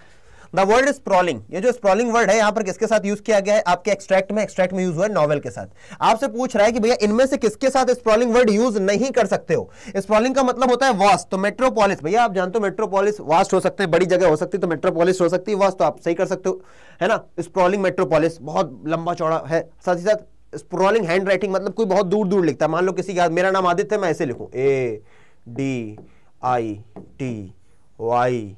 द वर्ड स्प्रॉलिंग ये जो स्प्रॉलिंग वर्ड है यहाँ पर किसके साथ यूज किया गया है आपके एक्सट्रैक्ट में एक्सट्रैक्ट में यूज हुआ है नॉवल के साथ आपसे पूछ रहा है कि भैया इनमें से किसके साथ स्प्रॉलिंग वर्ड यूज नहीं कर सकते हो स्प्रॉलिंग का मतलब होता है वास्ट तो मेट्रोपोलिस भैया आप जानते हो मेट्रोपोलिस वास्ट हो सकते हैं बड़ी जगह हो सकती है तो मेट्रोपोलिस हो सकती है वास्ट तो आप सही कर सकते हो है ना स्प्रॉलिंग मेट्रोपोलिस बहुत लंबा चौड़ा है साथ ही साथ स्प्रॉलिंग हैंड राइटिंग मतलब कोई बहुत दूर दूर लिखता है मान लो किसी का मेरा नाम आदित्य मैं ऐसे लिखूं A D I T Y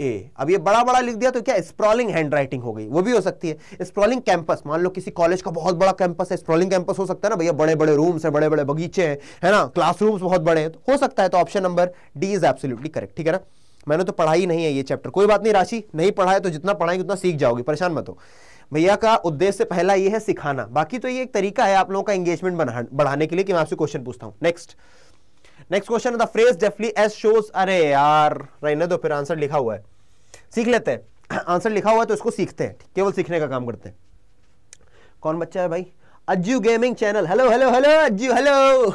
A अब ये बड़ा बड़ा लिख दिया तो क्या स्प्रॉलिंग हैंड राइटिंग हो गई वो भी हो सकती है स्प्रॉलिंग कैंपस मान लो किसी कॉलेज का बहुत बड़ा कैंपस है स्प्रॉलिंग कैंपस हो सकता है ना भैया बड़े बड़े रूम्स है बड़े बड़े बगीचे हैं है ना क्लासरूम्स बहुत बड़े हैं तो हो सकता है तो option number D is absolutely correct ठीक है ना मैंने तो पढ़ाई नहीं है ये चैप्टर कोई बात नहीं राशि नहीं पढ़ाए तो जितना पढ़ाएंगे उतना सीख जाओगे परेशान मत हो भैया का उद्देश्य पहला ये है सिखाना बाकी तो ये एक तरीका है आप लोगों का एंगेजमेंट बढ़ाने के लिए कि मैं आपसे क्वेश्चन पूछता हूँ next next question the phrase deftly etched shows अरे यार रहने दो तो फिर आंसर लिखा हुआ है सीख लेते हैं आंसर [CLEARS THROAT] लिखा हुआ है तो इसको सीखते हैं केवल सीखने का काम करते हैं कौन बच्चा है भाई Ajju gaming channel hello hello hello Ajju hello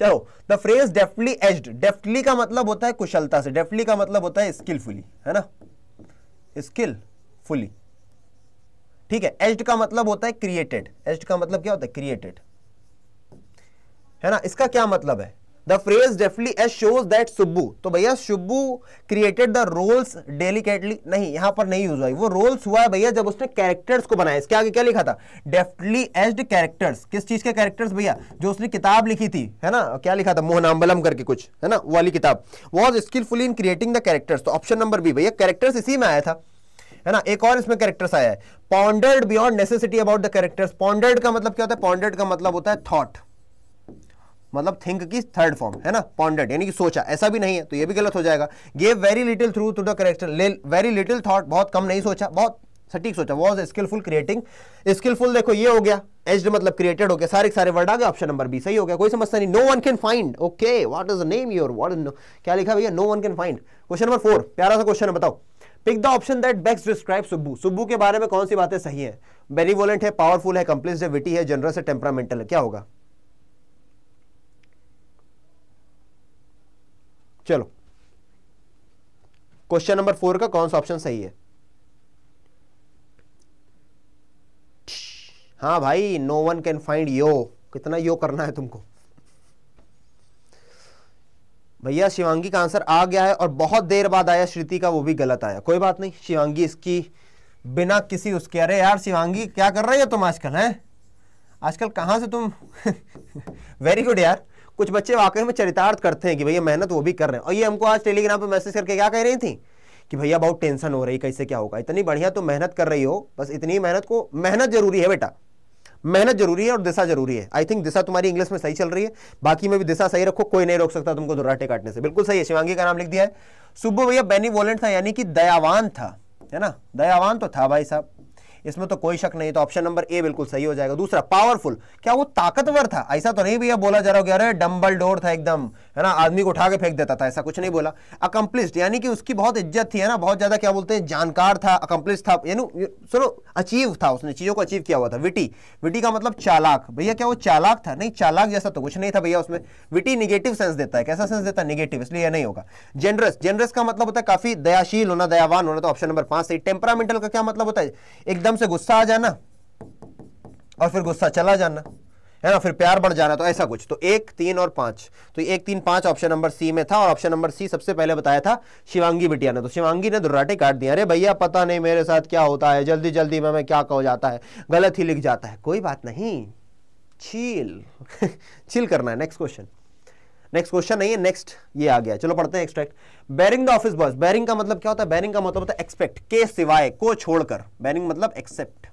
चलो the phrase deftly etched deftly का मतलब होता है कुशलता से डेफली का मतलब होता है स्किलफुली है ना स्किल फुली ठीक है एज्ड का मतलब होता है क्रिएटेड एज्ड का मतलब क्या होता है क्रिएटेड है ना इसका क्या मतलब है the phrase deftly etched shows that Subbu तो भैया Subbu created the roles delicately नहीं यहां पर नहीं यूज हुआ वो रोल्स हुआ है भैया जब उसने कैरेक्टर्स को बनाया इसके आगे क्या लिखा था डेफली एज्ड कैरेक्टर्स किस चीज के कैरेक्टर्स भैया जो उसने किताब लिखी थी है ना क्या लिखा था मोहनाम्बलम करके कुछ है ना वाली किताब was skilful in creating the characters तो ऑप्शन नंबर बी भैया कैरेक्टर्स इसी में आया था है ना एक और इसमें कैरेक्टर्स आया है pondered beyond necessity about the characters pondered का मतलब क्या होता है पॉन्डर्ड का मतलब होता है थॉट मतलब थिंक की थर्ड फॉर्म है ना पॉन्डेड यानी कि सोचा ऐसा भी नहीं है तो ये भी गलत हो जाएगा gave very little through to the correction very little thought बहुत कम नहीं सोचा बहुत सटीक सोचा वॉज स्किलफुल क्रिएटिंग स्किलफुल देखो ये हो गया एज्ड मतलब क्रिएटेड हो गया सारे सारे वर्ड आ गए ऑप्शन नंबर बी सही हो गया कोई समस्या नहीं no one can find okay what is name your what क्या लिखा भैया no one can find question number four प्यारा सा क्वेश्चन है बताओ pick the option that best describe Subbu Subbu के बारे में कौन सी बातें सही है बेनिवोलेंट है पावरफुल है कंप्लीस है विटी है जनरस है टेम्परामेंटल है क्या होगा चलो क्वेश्चन नंबर फोर का कौन सा ऑप्शन सही है हाँ भाई नो वन कैन फाइंड यो कितना यो करना है तुमको भैया शिवांगी का आंसर आ गया है और बहुत देर बाद आया श्रुति का वो भी गलत आया कोई बात नहीं शिवांगी इसकी बिना किसी उसके अरे यार शिवांगी क्या कर रही हो तुम आजकल हैं आजकल कहाँ से तुम वेरी [LAUGHS] गुड यार कुछ बच्चे वाकई में चरितार्थ करते हैं कि भैया मेहनत वो भी कर रहे हैं और ये हमको आज टेलीग्राम पर मैसेज करके क्या कह रही थी कि भैया बहुत टेंशन हो रही कैसे क्या होगा इतनी बढ़िया तो मेहनत कर रही हो बस इतनी मेहनत को मेहनत जरूरी है बेटा मेहनत जरूरी है और दिशा जरूरी है आई थिंक दिशा तुम्हारी इंग्लिश में सही चल रही है बाकी में भी दिशा सही रखो कोई नहीं रोक सकता तुमको दुराटे काटने से बिल्कुल सही है शिवांगी का नाम लिख दिया है सुबह भैया बेनी था यानी कि दयावान था है ना दयावान तो था भाई साहब इसमें तो कोई शक नहीं तो ऑप्शन नंबर ए बिल्कुल सही हो जाएगा दूसरा पावरफुल क्या वो ताकतवर था ऐसा तो नहीं भैया बोला जा रहा हो अरे डम्बल डोर था एकदम है ना आदमी को उठा के फेंक देता था ऐसा कुछ नहीं बोला अकम्प्लिस्ड यानी कि उसकी बहुत इज्जत थी है ना बहुत ज़्यादा क्या बोलते हैं जानकार था अकम्प्लिश था यानी सुनो अचीव था उसने चीज़ों को अचीव किया हुआ था विटी विटी का मतलब चालाक भैया क्या वो चालाक था नहीं चालाक जैसा तो कुछ नहीं था भैया उसमें विटी निगेटिव सेंस देता है कैसा सेंस देता है निगेटिव इसलिए नहीं होगा जेनरस जेनरस का मतलब होता है काफ़ी दयाशील होना दयावान होना तो ऑप्शन नंबर पांच सही टेम्परामेंटल का क्या मतलब होता है एकदम से गुस्सा आ जाना और फिर गुस्सा चला जाना है ना फिर प्यार बढ़ जाना तो ऐसा कुछ तो एक तीन और पांच तो एक तीन पांच ऑप्शन नंबर सी में था और ऑप्शन नंबर सी सबसे पहले बताया था शिवांगी बिटिया ने तो शिवांगी ने दुर्राटे काट दिया अरे भैया पता नहीं मेरे साथ क्या होता है जल्दी जल्दी में मैं क्या कहो जाता है गलत ही लिख जाता है कोई बात नहीं छील छील [LAUGHS] करना है नेक्स्ट क्वेश्चन नेक्स्ट क्वेश्चन नहीं है नेक्स्ट ये आ गया चलो पढ़ते हैं extract barring the office boys barring का मतलब क्या होता है बैरिंग का मतलब होता है एक्सपेक्ट के सिवाय को छोड़कर बैरिंग मतलब एक्सेप्ट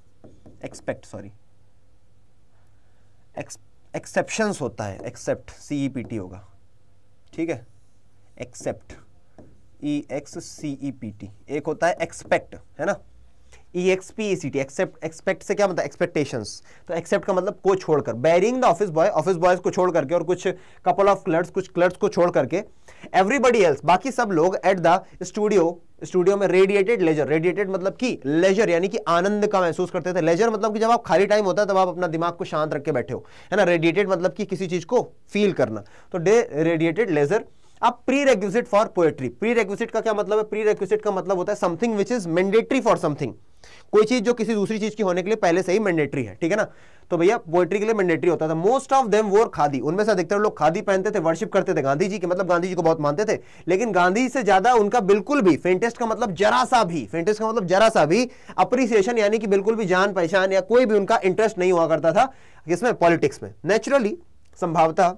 एक्सपेक्ट सॉरी एक्सेप्शंस होता है except C E P T होगा ठीक है except E X C E P T एक होता है एक्सपेक्ट है ना E X P E C T except expect से क्या मतलब एक्सपेक्टेशंस तो एक्सेप्ट का मतलब को छोड़कर barring the office boy office boys को छोड़ करके और कुछ कपल ऑफ क्लर्ट्स कुछ क्लर्ट्स को छोड़ करके एवरीबडी एल्स बाकी सब लोग एट द स्टूडियो स्टूडियो में रेडिएटेड लेजर रेडिएटेड मतलब कि लेजर यानी कि आनंद का महसूस करते थे लेजर मतलब कि जब आप खाली टाइम होता है तब आप अपना दिमाग को शांत रख के बैठे हो है ना रेडिएटेड मतलब कि किसी चीज को फील करना तो डे रेडिएटेड लेजर अब prerequisite for poetry prerequisite का क्या मतलब है प्री रेक्विजिट का मतलब होता है something which is mandatory for something कोई चीज जो किसी दूसरी चीज की होने के लिए पहले से ही मैंडेटरी है ठीक है ना तो भैया पोएट्री के लिए मैंडेटरी होता था मोस्ट ऑफ देम वोर खादी उनमें से अधिकतर लोग खादी पहनते थे वर्शिप करते थे गांधी जी के मतलब गांधी जी को बहुत मानते थे लेकिन गांधी से ज्यादा उनका बिल्कुल भी फेंटेस्ट का मतलब जरा सा भी फेंटेस्ट का मतलब जरा सा भी अप्रिसिएशन यानी कि बिल्कुल भी जान पहचान या कोई भी उनका इंटरेस्ट नहीं हुआ करता था किसमें पॉलिटिक्स में नेचुरली संभावता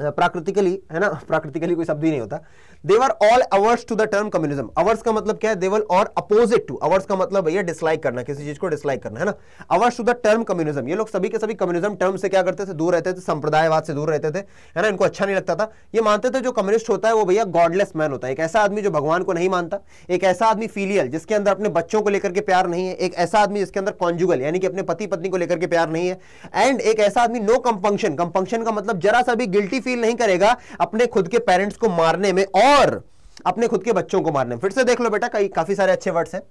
प्राकृतिकली है ना प्राकृतिकली कोई शब्द ही नहीं होता they were all averse to the term communism averse का मतलब क्या है देवर और अपोजिट टू अवर्स का मतलब भैया डिसलाइक करना किसी चीज को डिसलाइक करना है ना averse to the term communism ये लोग सभी के सभी कम्युनिज्म टर्म से क्या करते थे दूर रहते थे संप्रदायवाद से दूर रहते थे है ना इनको अच्छा नहीं लगता था ये मानते थे जो कम्युनिस्ट होता है वो भैया गॉडलेस मैन होता है एक ऐसा आदमी जो भगवान को नहीं मानता एक ऐसा आदमी फीलियल जिसके अंदर अपने बच्चों को लेकर के प्यार नहीं है एक ऐसा आदमी जिसके अंदर कॉन्जुगल यानी कि अपने पति पत्नी को लेकर के प्यार नहीं है एंड एक ऐसा आदमी नो कंपंक्शन कंपंक्शन का मतलब जरा सा भी गिल्टी फील नहीं करेगा अपने खुद के पेरेंट्स को मारने में और और अपने खुद के बच्चों को मारने फिर से देख लो बेटा कई काफी सारे अच्छे वर्ड्स हैं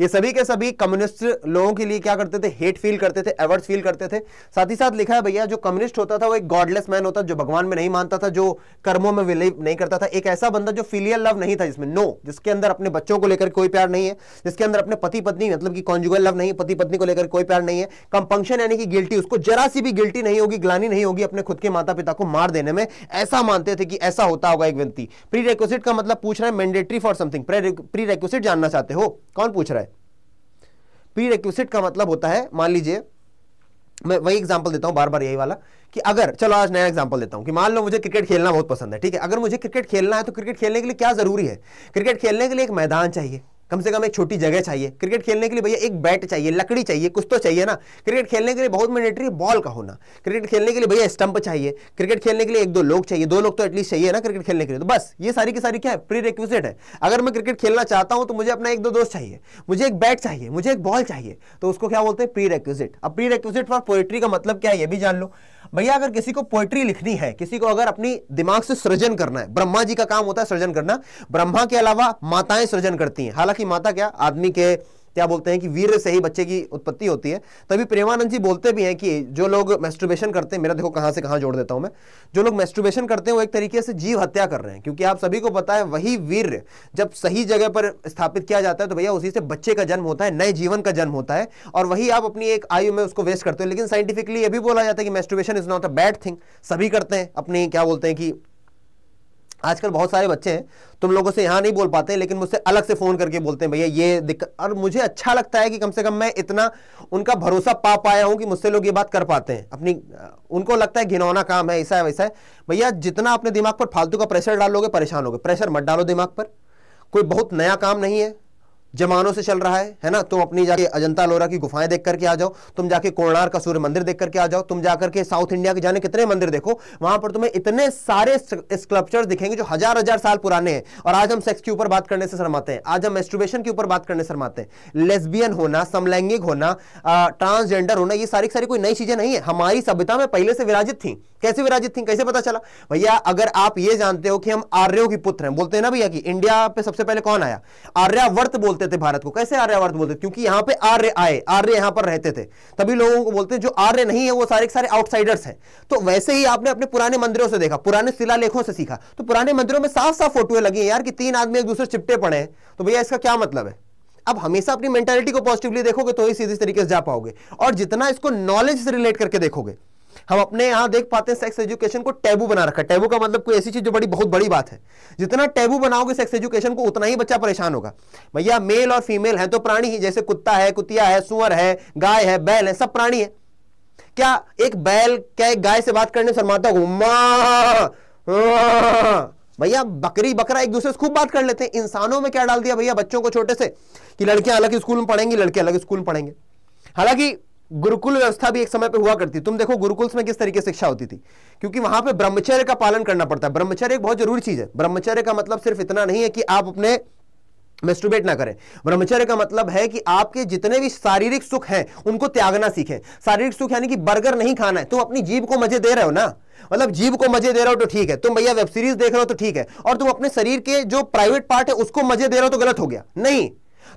ये सभी के सभी कम्युनिस्ट लोगों के लिए क्या करते थे हेट फील करते थे एवर्ड फील करते थे साथ ही साथ लिखा है भैया जो कम्युनिस्ट होता था वो एक गॉडलेस मैन होता जो भगवान में नहीं मानता था जो कर्मों में विलीव नहीं करता था एक ऐसा बंदा जो फिलियल लव नहीं था जिसमें नो जिसके अंदर अपने बच्चों को लेकर कोई प्यार नहीं है जिसके अंदर अपने पति पत्नी मतलब की कॉन्जुगल लव नहीं पति पत्नी को लेकर कोई प्यार नहीं है कंपंक्शन यानी कि गिल्टी उसको जरा सी भी गिल्टी नहीं होगी ग्लानी नहीं होगी अपने खुद के माता पिता को मार देने में ऐसा मानते थे कि ऐसा होता होगा एक व्यक्ति प्री का मतलब पूछ रहा है मैंडेटरी फॉर समथिंग प्री जानना चाहते हो कौन पूछ रहा है प्री का मतलब होता है मान लीजिए मैं वही एग्जाम्पल देता हूँ बार बार यही वाला कि अगर चलो आज नया एग्जाम्पल देता हूँ कि मान लो मुझे क्रिकेट खेलना बहुत पसंद है ठीक है अगर मुझे क्रिकेट खेलना है तो क्रिकेट खेलने के लिए क्या जरूरी है क्रिकेट खेलने के लिए एक मैदान चाहिए कम से कम एक छोटी जगह चाहिए क्रिकेट खेलने के लिए भैया एक बैट चाहिए लकड़ी चाहिए कुछ तो चाहिए ना क्रिकेट खेलने के लिए बहुत मैंडेटरी बॉल का होना क्रिकेट खेलने के लिए भैया स्टंप चाहिए क्रिकेट खेलने के लिए एक दो लोग चाहिए दो लोग तो एटलीस्ट चाहिए ना क्रिकेट खेलने के लिए तो बस ये सारी की सारी क्या है प्री रिक्विजिट है अगर मैं क्रिकेट खेलना चाहता हूँ तो मुझे अपना एक दो दोस्त चाहिए मुझे एक बैट चाहिए मुझे एक बॉल चाहिए तो उसको क्या बोलते हैं प्री रिक्विजिट अब प्री रिक्विजिट फॉर पोएट्री का मतलब क्या है ये भी जान लो भैया अगर किसी को पोएट्री लिखनी है किसी को अगर अपनी दिमाग से सृजन करना है ब्रह्मा जी का काम होता है सृजन करना ब्रह्मा के अलावा माताएं सृजन करती हैं हालांकि माता क्या आदमी के क्या बोलते हैं कि वीर से ही बच्चे की उत्पत्ति होती है तभी प्रेमानंद जी बोलते भी हैं कि जो लोग मेस्ट्रुबेशन करते हैं मेरा देखो कहाँ से कहाँ जोड़ देता हूँ मैं जो लोग मेस्ट्रुबेशन करते हैं वो एक तरीके से जीव हत्या कर रहे हैं क्योंकि आप सभी को पता है वही वीर जब सही जगह पर स्थापित किया जाता है तो भैया उसी से बच्चे का जन्म होता है नए जीवन का जन्म होता है और वही आप अपनी एक आयु में उसको वेस्ट करते हो लेकिन साइंटिफिकली ये भी बोला जाता है कि masturbation is not a bad thing सभी करते हैं अपनी क्या बोलते हैं कि आजकल बहुत सारे बच्चे हैं तुम लोगों से यहाँ नहीं बोल पाते लेकिन मुझसे अलग से फ़ोन करके बोलते हैं भैया ये दिक्कत और मुझे अच्छा लगता है कि कम से कम मैं इतना उनका भरोसा पा पाया हूँ कि मुझसे लोग ये बात कर पाते हैं अपनी उनको लगता है घिनौना काम है ऐसा है वैसा है भैया जितना अपने दिमाग पर फालतू का प्रेशर डालोगे परेशान होगे प्रेशर मत डालो दिमाग पर कोई बहुत नया काम नहीं है जमानों से चल रहा है है ना तुम अपनी जाके अजंता लोरा की गुफाएं देख करके आ जाओ तुम जाके कोणार का सूर्य मंदिर देख करके आ जाओ तुम जाकर के साउथ इंडिया के जाने कितने मंदिर देखो वहां पर तुम्हें इतने सारे स्कल्पचर्स दिखेंगे जो हजार हजार साल पुराने हैं और आज हम सेक्स के ऊपर बात करने से शर्माते हैं आज हम मेस्ट्रुबेशन के ऊपर बात करने शर्माते हैं लेस्बियन होना समलैंगिक होना ट्रांसजेंडर होना ये सारी सारी कोई नई चीजें नहीं है हमारी सभ्यता में पहले से विराजित थी कैसे विराजित थी कैसे पता चला भैया अगर आप ये जानते हो कि हम आर्यो के पुत्र हैं बोलते हैं ना भैया कि इंडिया पे सबसे पहले कौन आया आर्यावर्त बोलते बोलते थे भारत को कैसे आर्यावर्त बोलते क्योंकि यहां पे आर्य आए आर्य यहां पर रहते थे तभी लोगों को बोलते जो आर्य नहीं है वो सारे सारे आउटसाइडर्स हैं तो वैसे ही आपने अपने पुराने मंदिरों से देखा पुराने शिलालेखों से सीखा तो पुराने मंदिरों में साफ साफ फोटो लगी यार कि तीन आदमी एक दूसरे चिपटे पड़े हैं तो भैया इसका क्या मतलब है अब हमेशा अपनी मेंटेलिटी को पॉजिटिवली देखोगे तो ही सीधे तरीके से जा पाओगे और जितना इसको नॉलेज से रिलेट करके देखोगे हम अपने यहां देख पाते हैं सेक्स एजुकेशन को टैबू बना रखा है टैबू का मतलब कोई ऐसी चीज जो बड़ी बहुत बड़ी बात है जितना टैबू बनाओगे सेक्स एजुकेशन को उतना ही बच्चा परेशान होगा भैया मेल और फीमेल है तो प्राणी ही जैसे कुत्ता है कुतिया है सुअर है गाय है बैल है सब प्राणी है क्या एक बैल क्या एक गाय से बात करने से माता हाँ। भैया बकरी बकरा एक दूसरे से खूब बात कर लेते हैं इंसानों में क्या डाल दिया भैया बच्चों को छोटे से कि लड़कियां अलग स्कूल में पढ़ेंगी लड़के अलग स्कूल में पढ़ेंगे हालांकि गुरुकुल व्यवस्था भी एक समय पे हुआ करती तुम देखो गुरुकुल में किस तरीके से शिक्षा होती थी क्योंकि वहां पे ब्रह्मचर्य का पालन करना पड़ता है ब्रह्मचर्य एक बहुत जरूरी चीज है ब्रह्मचर्य का मतलब सिर्फ इतना नहीं है कि आप अपने मेस्टुबेट ना करें ब्रह्मचर्य का मतलब है कि आपके जितने भी शारीरिक सुख हैं उनको त्यागना सीखें शारीरिक सुख यानी कि बर्गर नहीं खाना है तुम अपनी जीव को मजे दे रहे हो ना मतलब जीव को मजे दे रहे हो तो ठीक है तुम भैया वेब सीरीज देख रहे हो तो ठीक है और तुम अपने शरीर के जो प्राइवेट पार्ट है उसको मजे दे रहे हो तो गलत हो गया नहीं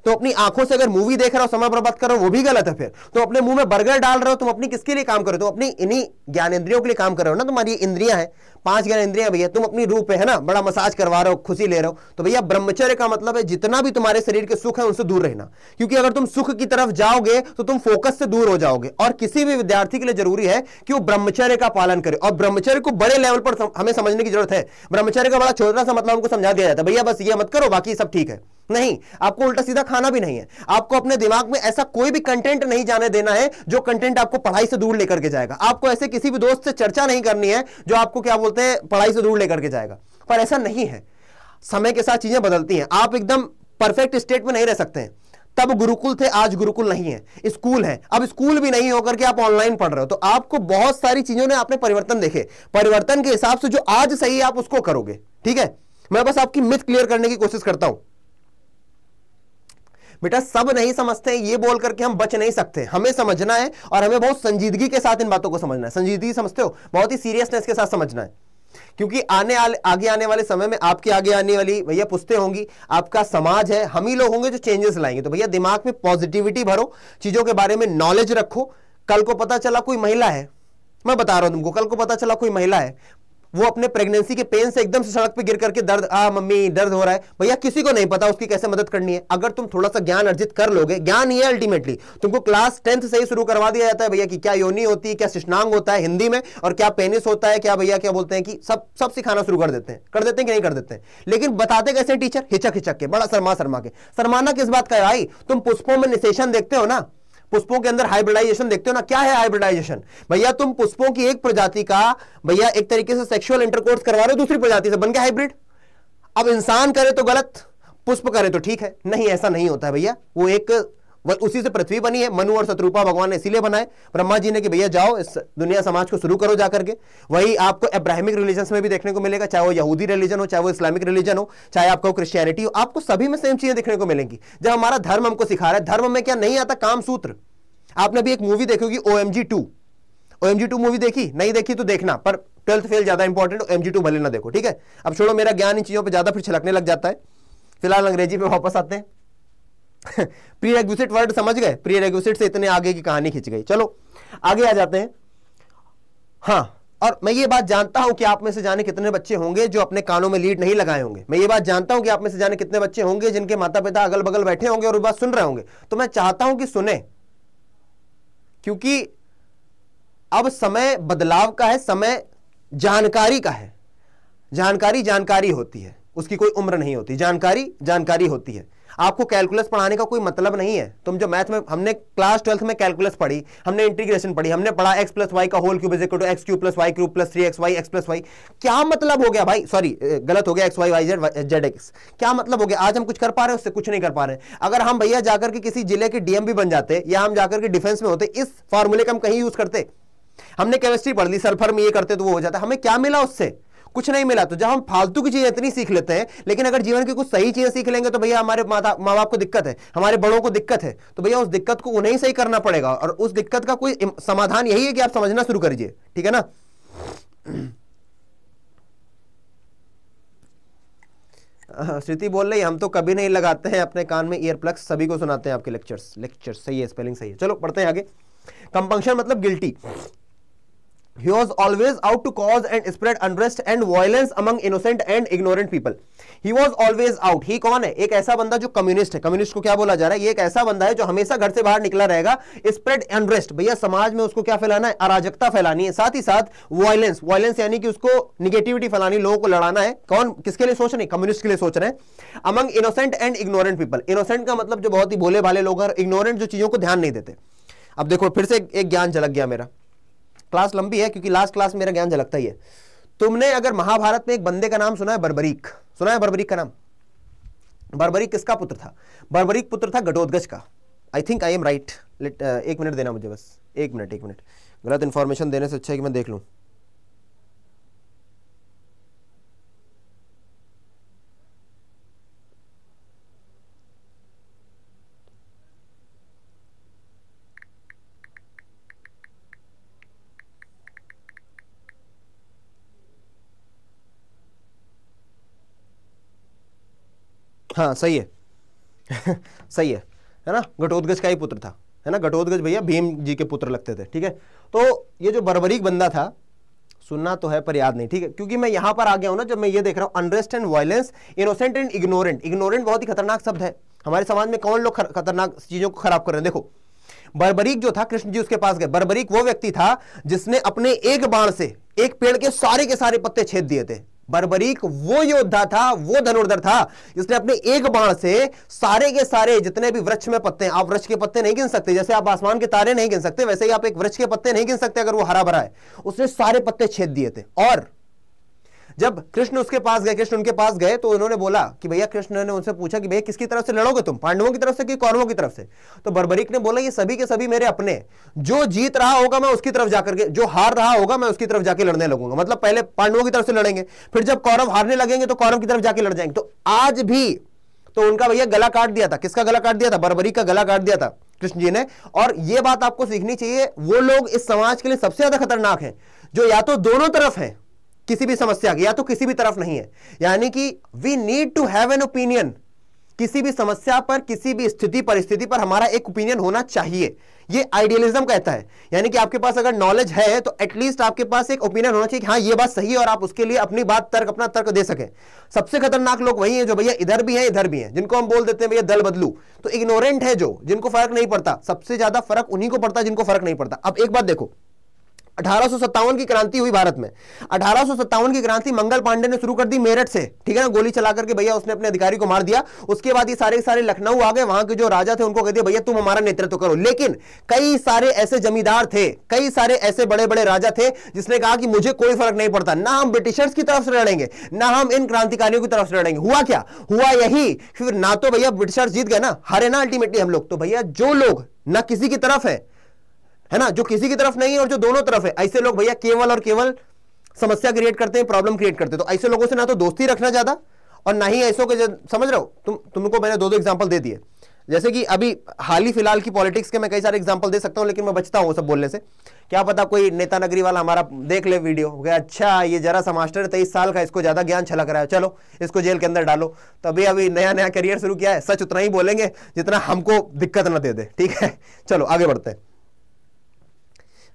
तो अपनी आंखों से अगर मूवी देख रहे हो समय बर्बाद कर रहे हो वो भी गलत है फिर तो अपने मुंह में बर्गर डाल रहे हो तुम अपनी किसके लिए काम कर रहे हो तो अपनी इन्हीं ज्ञान इंद्रियों के लिए काम कर रहे हो ना तुम्हारी इंद्रिया है पांच ज्ञान इंद्रिया भैया तुम अपनी रूप है ना बड़ा मसाज करवा रहे हो खुशी ले रहे हो तो भैया ब्रह्मचर्य का मतलब है जितना भी तुम्हारे शरीर के सुख है उनसे दूर रहना क्योंकि अगर तुम सुख की तरफ जाओगे तो तुम फोकस से दूर हो जाओगे और किसी भी विद्यार्थी के लिए जरूरी है कि वो ब्रह्मचर्य का पालन करे और ब्रह्मचर्य को बड़े लेवल पर हमें समझने की जरूरत है ब्रह्मचर्य का बड़ा छोटा सा मतलब उनको समझा दिया जाता है भैया बस ये मत करो बाकी सब ठीक है नहीं आपको उल्टा सीधा खाना भी नहीं है आपको अपने दिमाग में ऐसा कोई भी कंटेंट नहीं जाने देना है जो कंटेंट आपको पढ़ाई से दूर लेकर के जाएगा आपको ऐसे किसी भी दोस्त से चर्चा नहीं करनी है जो आपको क्या बोलते होते हैं पढ़ाई से दूर लेकर के जाएगा पर ऐसा नहीं है समय के साथ चीजें बदलती हैं आप एकदम परफेक्ट स्टेट में नहीं रह सकते हैं तब गुरुकुल थे आज गुरुकुल नहीं है स्कूल है अब स्कूल भी नहीं होकर के आप ऑनलाइन पढ़ रहे हो तो आपको बहुत सारी चीजों ने आपने परिवर्तन देखे परिवर्तन के हिसाब से जो आज सही है आप उसको करोगे ठीक है मैं बस आपकी मिथ क्लियर करने की कोशिश करता हूं बेटा सब नहीं समझते हैं ये बोल करके हम बच नहीं सकते हमें समझना है और हमें बहुत संजीदगी के साथ इन बातों को समझना है संजीदगी समझते हो बहुत ही सीरियसनेस के साथ समझना है क्योंकि आने आ, आगे आने वाले समय में आपके आगे आने वाली भैया पुस्तें होंगी आपका समाज है हम ही लोग होंगे जो चेंजेस लाएंगे तो भैया दिमाग में पॉजिटिविटी भरो चीजों के बारे में नॉलेज रखो कल को पता चला कोई महिला है मैं बता रहा हूं तुमको कल को पता चला कोई महिला है वो अपने प्रेगनेंसी के पेन से एकदम से सड़क पे गिर करके दर्द आ मम्मी दर्द हो रहा है भैया किसी को नहीं पता उसकी कैसे मदद करनी है अगर तुम थोड़ा सा ज्ञान अर्जित कर लोगे ज्ञान ही है अल्टीमेटली तुमको क्लास टेंथ से ही शुरू करवा दिया जाता है भैया कि क्या योनी होती है क्या शिष्णांग होता है हिंदी में और क्या पेनिस होता है क्या भैया क्या बोलते हैं कि सब सब सिखाना शुरू कर देते हैं कर देते हैं कि नहीं कर देते हैं लेकिन बताते कैसे टीचर हिचक हिचक के बड़ा शर्मा शर्मा के शर्माना किस बात का भाई तुम पुष्पों में निशेषण देखते हो ना पुष्पों के अंदर हाइब्रिडाइजेशन देखते हो ना क्या है हाइब्रिडाइजेशन भैया तुम पुष्पों की एक प्रजाति का भैया एक तरीके से सेक्सुअल इंटरकोर्स करवा रहे हो दूसरी प्रजाति से बन गया हाइब्रिड अब इंसान करे तो गलत पुष्प करे तो ठीक है नहीं ऐसा नहीं होता है भैया वो एक उसी से पृथ्वी बनी है मनु और शत्रुपा भगवान ने इसीलिए बनाए ब्रह्मा जी ने कि भैया जाओ इस दुनिया समाज को शुरू करो जाकर के वही आपको अब्राहमिक रिलीजन में भी देखने को मिलेगा चाहे वो यहूदी रिलीजन हो चाहे वो इस्लामिक रिलीजन हो चाहे आपको क्रिश्चियनिटी हो आपको सभी में सेम चीजें देखने को मिलेंगी जब हमारा धर्म हमको सिखा रहा है धर्म में क्या नहीं आता काम सूत्र आपने भी एक मूवी देखी होगी O M G two O M G two movie देखी नहीं देखी तो देखना पर ट्वेल्थ फेल ज्यादा इंपॉर्टेंट एम जी टू भले ना देखो ठीक है अब छोड़ो मेरा ज्ञान इन चीजों पर ज्यादा फिर छलकने लग जाता है फिलहाल अंग्रेजी में वापस आते हैं [LAUGHS] प्री वर्ड समझ गए प्री से इतने आगे की कहानी खिंच गई चलो आगे आ जाते हैं हाँ और मैं ये बात जानता हूं कि आप में से जाने कितने बच्चे होंगे जो अपने कानों में लीड नहीं लगाए होंगे मैं ये बात जानता हूं कि आप में से जाने कितने बच्चे होंगे जिनके माता पिता अगल बगल बैठे होंगे और बात सुन रहे होंगे तो मैं चाहता हूं कि सुने क्योंकि अब समय बदलाव का है समय जानकारी का है जानकारी जानकारी होती है उसकी कोई उम्र नहीं होती जानकारी जानकारी होती है आपको कैलकुलस पढ़ाने का कोई मतलब नहीं है तुम जो मैथ में हमने क्लास ट्वेल्थ में कैलकुलस पढ़ी हमने इंटीग्रेशन पढ़ी हमने पढ़ा एक्स प्लस वाई का whole cube is two X cube plus Y cube plus three X Y X plus Y क्या मतलब हो गया भाई सॉरी गलत हो गया X Y Y Z Z X क्या मतलब हो गया आज हम कुछ कर पा रहे हैं उससे कुछ नहीं कर पा रहे अगर हम भैया जाकर के किसी जिले के डीएम भी बन जाते या हम जाकर के डिफेंस में होते इस फॉर्मूले का हम कहीं यूज करते हमने केमिस्ट्री पढ़ ली सल्फर में ये करते तो वो हो जाता हमें क्या मिला उससे कुछ नहीं मिला तो जब हम फालतू की चीजें इतनी सीख लेते हैं लेकिन अगर जीवन की कुछ सही चीजें सीख लेंगे तो भैया हमारे माँ बाप को दिक्कत है हमारे बड़ों को दिक्कत है तो भैया उस दिक्कत को उन्हें ही सही करना पड़ेगा और उस दिक्कत का कोई समाधान यही है कि आप समझना शुरू करिए ठीक है ना [CLEARS THROAT] हाँ, श्रुति बोल रही हम तो कभी नहीं लगाते हैं अपने कान में ईयर सभी को सुनाते हैं आपके लेक्चर्स लेक्चर्स सही है स्पेलिंग सही है चलो पढ़ते हैं आगे कंपंक्शन मतलब guilty he was always out to cause and spread unrest and violence among innocent and ignorant people he was always out he कौन है एक ऐसा बंदा जो कम्युनिस्ट है कम्युनिस्ट को क्या बोला जा रहा है ये एक ऐसा बंदा है जो हमेशा घर से बाहर निकला रहेगा स्प्रेड अनरेस्ट भैया समाज में उसको क्या फैलाना है अराजकता फैलानी है साथ ही साथ वायलेंस वायलेंस यानी कि उसको निगेटिविटी फैलानी लोगों को लड़ाना है कौन किसके लिए सोच रहे कम्युनिस्ट के लिए सोच रहे हैं among innocent and ignorant people innocent का मतलब जो बहुत ही भोले भाले लोग हैं इग्नोरेंट जो चीजों को ध्यान नहीं देते अब देखो फिर से एक ज्ञान झलक गया मेरा क्लास लंबी है क्योंकि लास्ट क्लास मेरा ज्ञान झलकता ही है तुमने अगर महाभारत में एक बंदे का नाम सुना है बरबरीक सुना है बरबरीक का नाम बरबरीक किसका पुत्र था बरबरीक पुत्र था घटोदगज का I think I am right एक मिनट देना मुझे बस एक मिनट एक मिनट गलत इन्फॉर्मेशन देने से अच्छा है कि मैं देख लूँ हाँ सही है [LAUGHS] सही है है ना घटोदगज का ही पुत्र था है ना घटोदगज भैया भीम जी के पुत्र लगते थे ठीक है तो ये जो बर्बरीक बंदा था सुनना तो है पर याद नहीं ठीक है क्योंकि मैं यहां पर आ गया हूं ना जब मैं ये देख रहा हूं unrest and violence innocent and ignorant ignorant बहुत ही खतरनाक शब्द है हमारे समाज में कौन लोग खतरनाक चीजों को खराब कर रहे हैं देखो बर्बरीक जो था कृष्ण जी उसके पास गए बर्बरीक वो व्यक्ति था जिसने अपने एक बाण से एक पेड़ के सारे के सारे पत्ते छेद दिए थे बर्बरीक वो योद्धा था वो धनुर्धर था इसने अपने एक बाण से सारे के सारे जितने भी वृक्ष में पत्ते हैं आप वृक्ष के पत्ते नहीं गिन सकते जैसे आप आसमान के तारे नहीं गिन सकते वैसे ही आप एक वृक्ष के पत्ते नहीं गिन सकते अगर वो हरा भरा है उसने सारे पत्ते छेद दिए थे और जब कृष्ण उसके पास गए कृष्ण उनके पास गए तो उन्होंने बोला कि भैया कृष्ण ने उनसे पूछा कि भैया किसकी तरफ से लड़ोगे तुम पांडवों की तरफ से कि कौरवों की तरफ से तो बर्बरिक ने बोला ये सभी के सभी मेरे अपने जो जीत रहा होगा मैं उसकी तरफ जाकर के जो हार रहा होगा मैं उसकी तरफ जाके लड़ने लगूंगा मतलब पहले पांडवों की तरफ से लड़ेंगे फिर जब कौरव हारने लगेंगे तो कौरव की तरफ जाके लड़ जाएंगे तो आज भी तो उनका भैया गला काट दिया था किसका गला काट दिया था बर्बरी का गला काट दिया था कृष्ण जी ने और ये बात आपको सीखनी चाहिए वो लोग इस समाज के लिए सबसे ज्यादा खतरनाक है जो या तो दोनों तरफ है किसी भी समस्या की या तो किसी भी तरफ नहीं है यानी कि we need to have an opinion किसी भी समस्या पर किसी भी स्थिति परिस्थिति पर हमारा एक ओपिनियन होना चाहिए ये आइडियलिज्म कहता है यानी कि आपके पास अगर नॉलेज है तो एटलीस्ट आपके पास एक ओपिनियन होना चाहिए कि हाँ ये बात सही है और आप उसके लिए अपनी बात तर्क अपना तर्क दे सकें सबसे खतरनाक लोग वही हैं जो भैया इधर भी हैं इधर भी हैं जिनको हम बोल देते हैं भैया दल बदलू तो इग्नोरेंट है जो जिनको फर्क नहीं पड़ता सबसे ज्यादा फर्क उन्हीं को पड़ता है जिनको फर्क नहीं पड़ता अब एक बात देखो अठारह की क्रांति हुई भारत में अठारह की क्रांति मंगल पांडे ने शुरू कर दी मेरठ से ठीक है ना गोली चला करके भैया उसने अपने अधिकारी को मार दिया उसके बाद ये सारे सारे लखनऊ आ गए वहां के जो राजा थे उनको कह दिया भैया तुम हमारा नेतृत्व करो लेकिन कई सारे ऐसे जमींदार थे कई सारे ऐसे बड़े बड़े राजा थे जिसने कहा कि मुझे कोई फर्क नहीं पड़ता ना हम ब्रिटिशर्स की तरफ से लड़ेंगे ना हम इन क्रांतिकारियों की तरफ से लड़ेंगे हुआ क्या हुआ यही फिर ना तो भैया ब्रिटिशर्स जीत गए ना हरे ना अल्टीमेटली हम लोग तो भैया जो लोग ना किसी की तरफ है है ना जो किसी की तरफ नहीं है और जो दोनों तरफ है ऐसे लोग भैया केवल और केवल समस्या क्रिएट करते हैं प्रॉब्लम क्रिएट करते हैं तो ऐसे लोगों से ना तो दोस्ती रखना ज्यादा और ना ही ऐसों के समझ रहे हो तुम तुमको मैंने दो दो एग्जाम्पल दे दिए जैसे कि अभी हाल ही फिलहाल की पॉलिटिक्स के मैं कई सारे एग्जाम्पल दे सकता हूँ लेकिन मैं बचता हूँ सब बोलने से क्या पता कोई नेता नगरी वाला हमारा देख ले वीडियो हो गया अच्छा ये जरा सा मास्टर तेईस साल का इसको ज़्यादा ज्ञान छलक रहा है चलो इसको जेल के अंदर डालो तो अभी अभी नया नया करियर शुरू किया है सच उतना ही बोलेंगे जितना हमको दिक्कत ना दे दे ठीक है चलो आगे बढ़ते हैं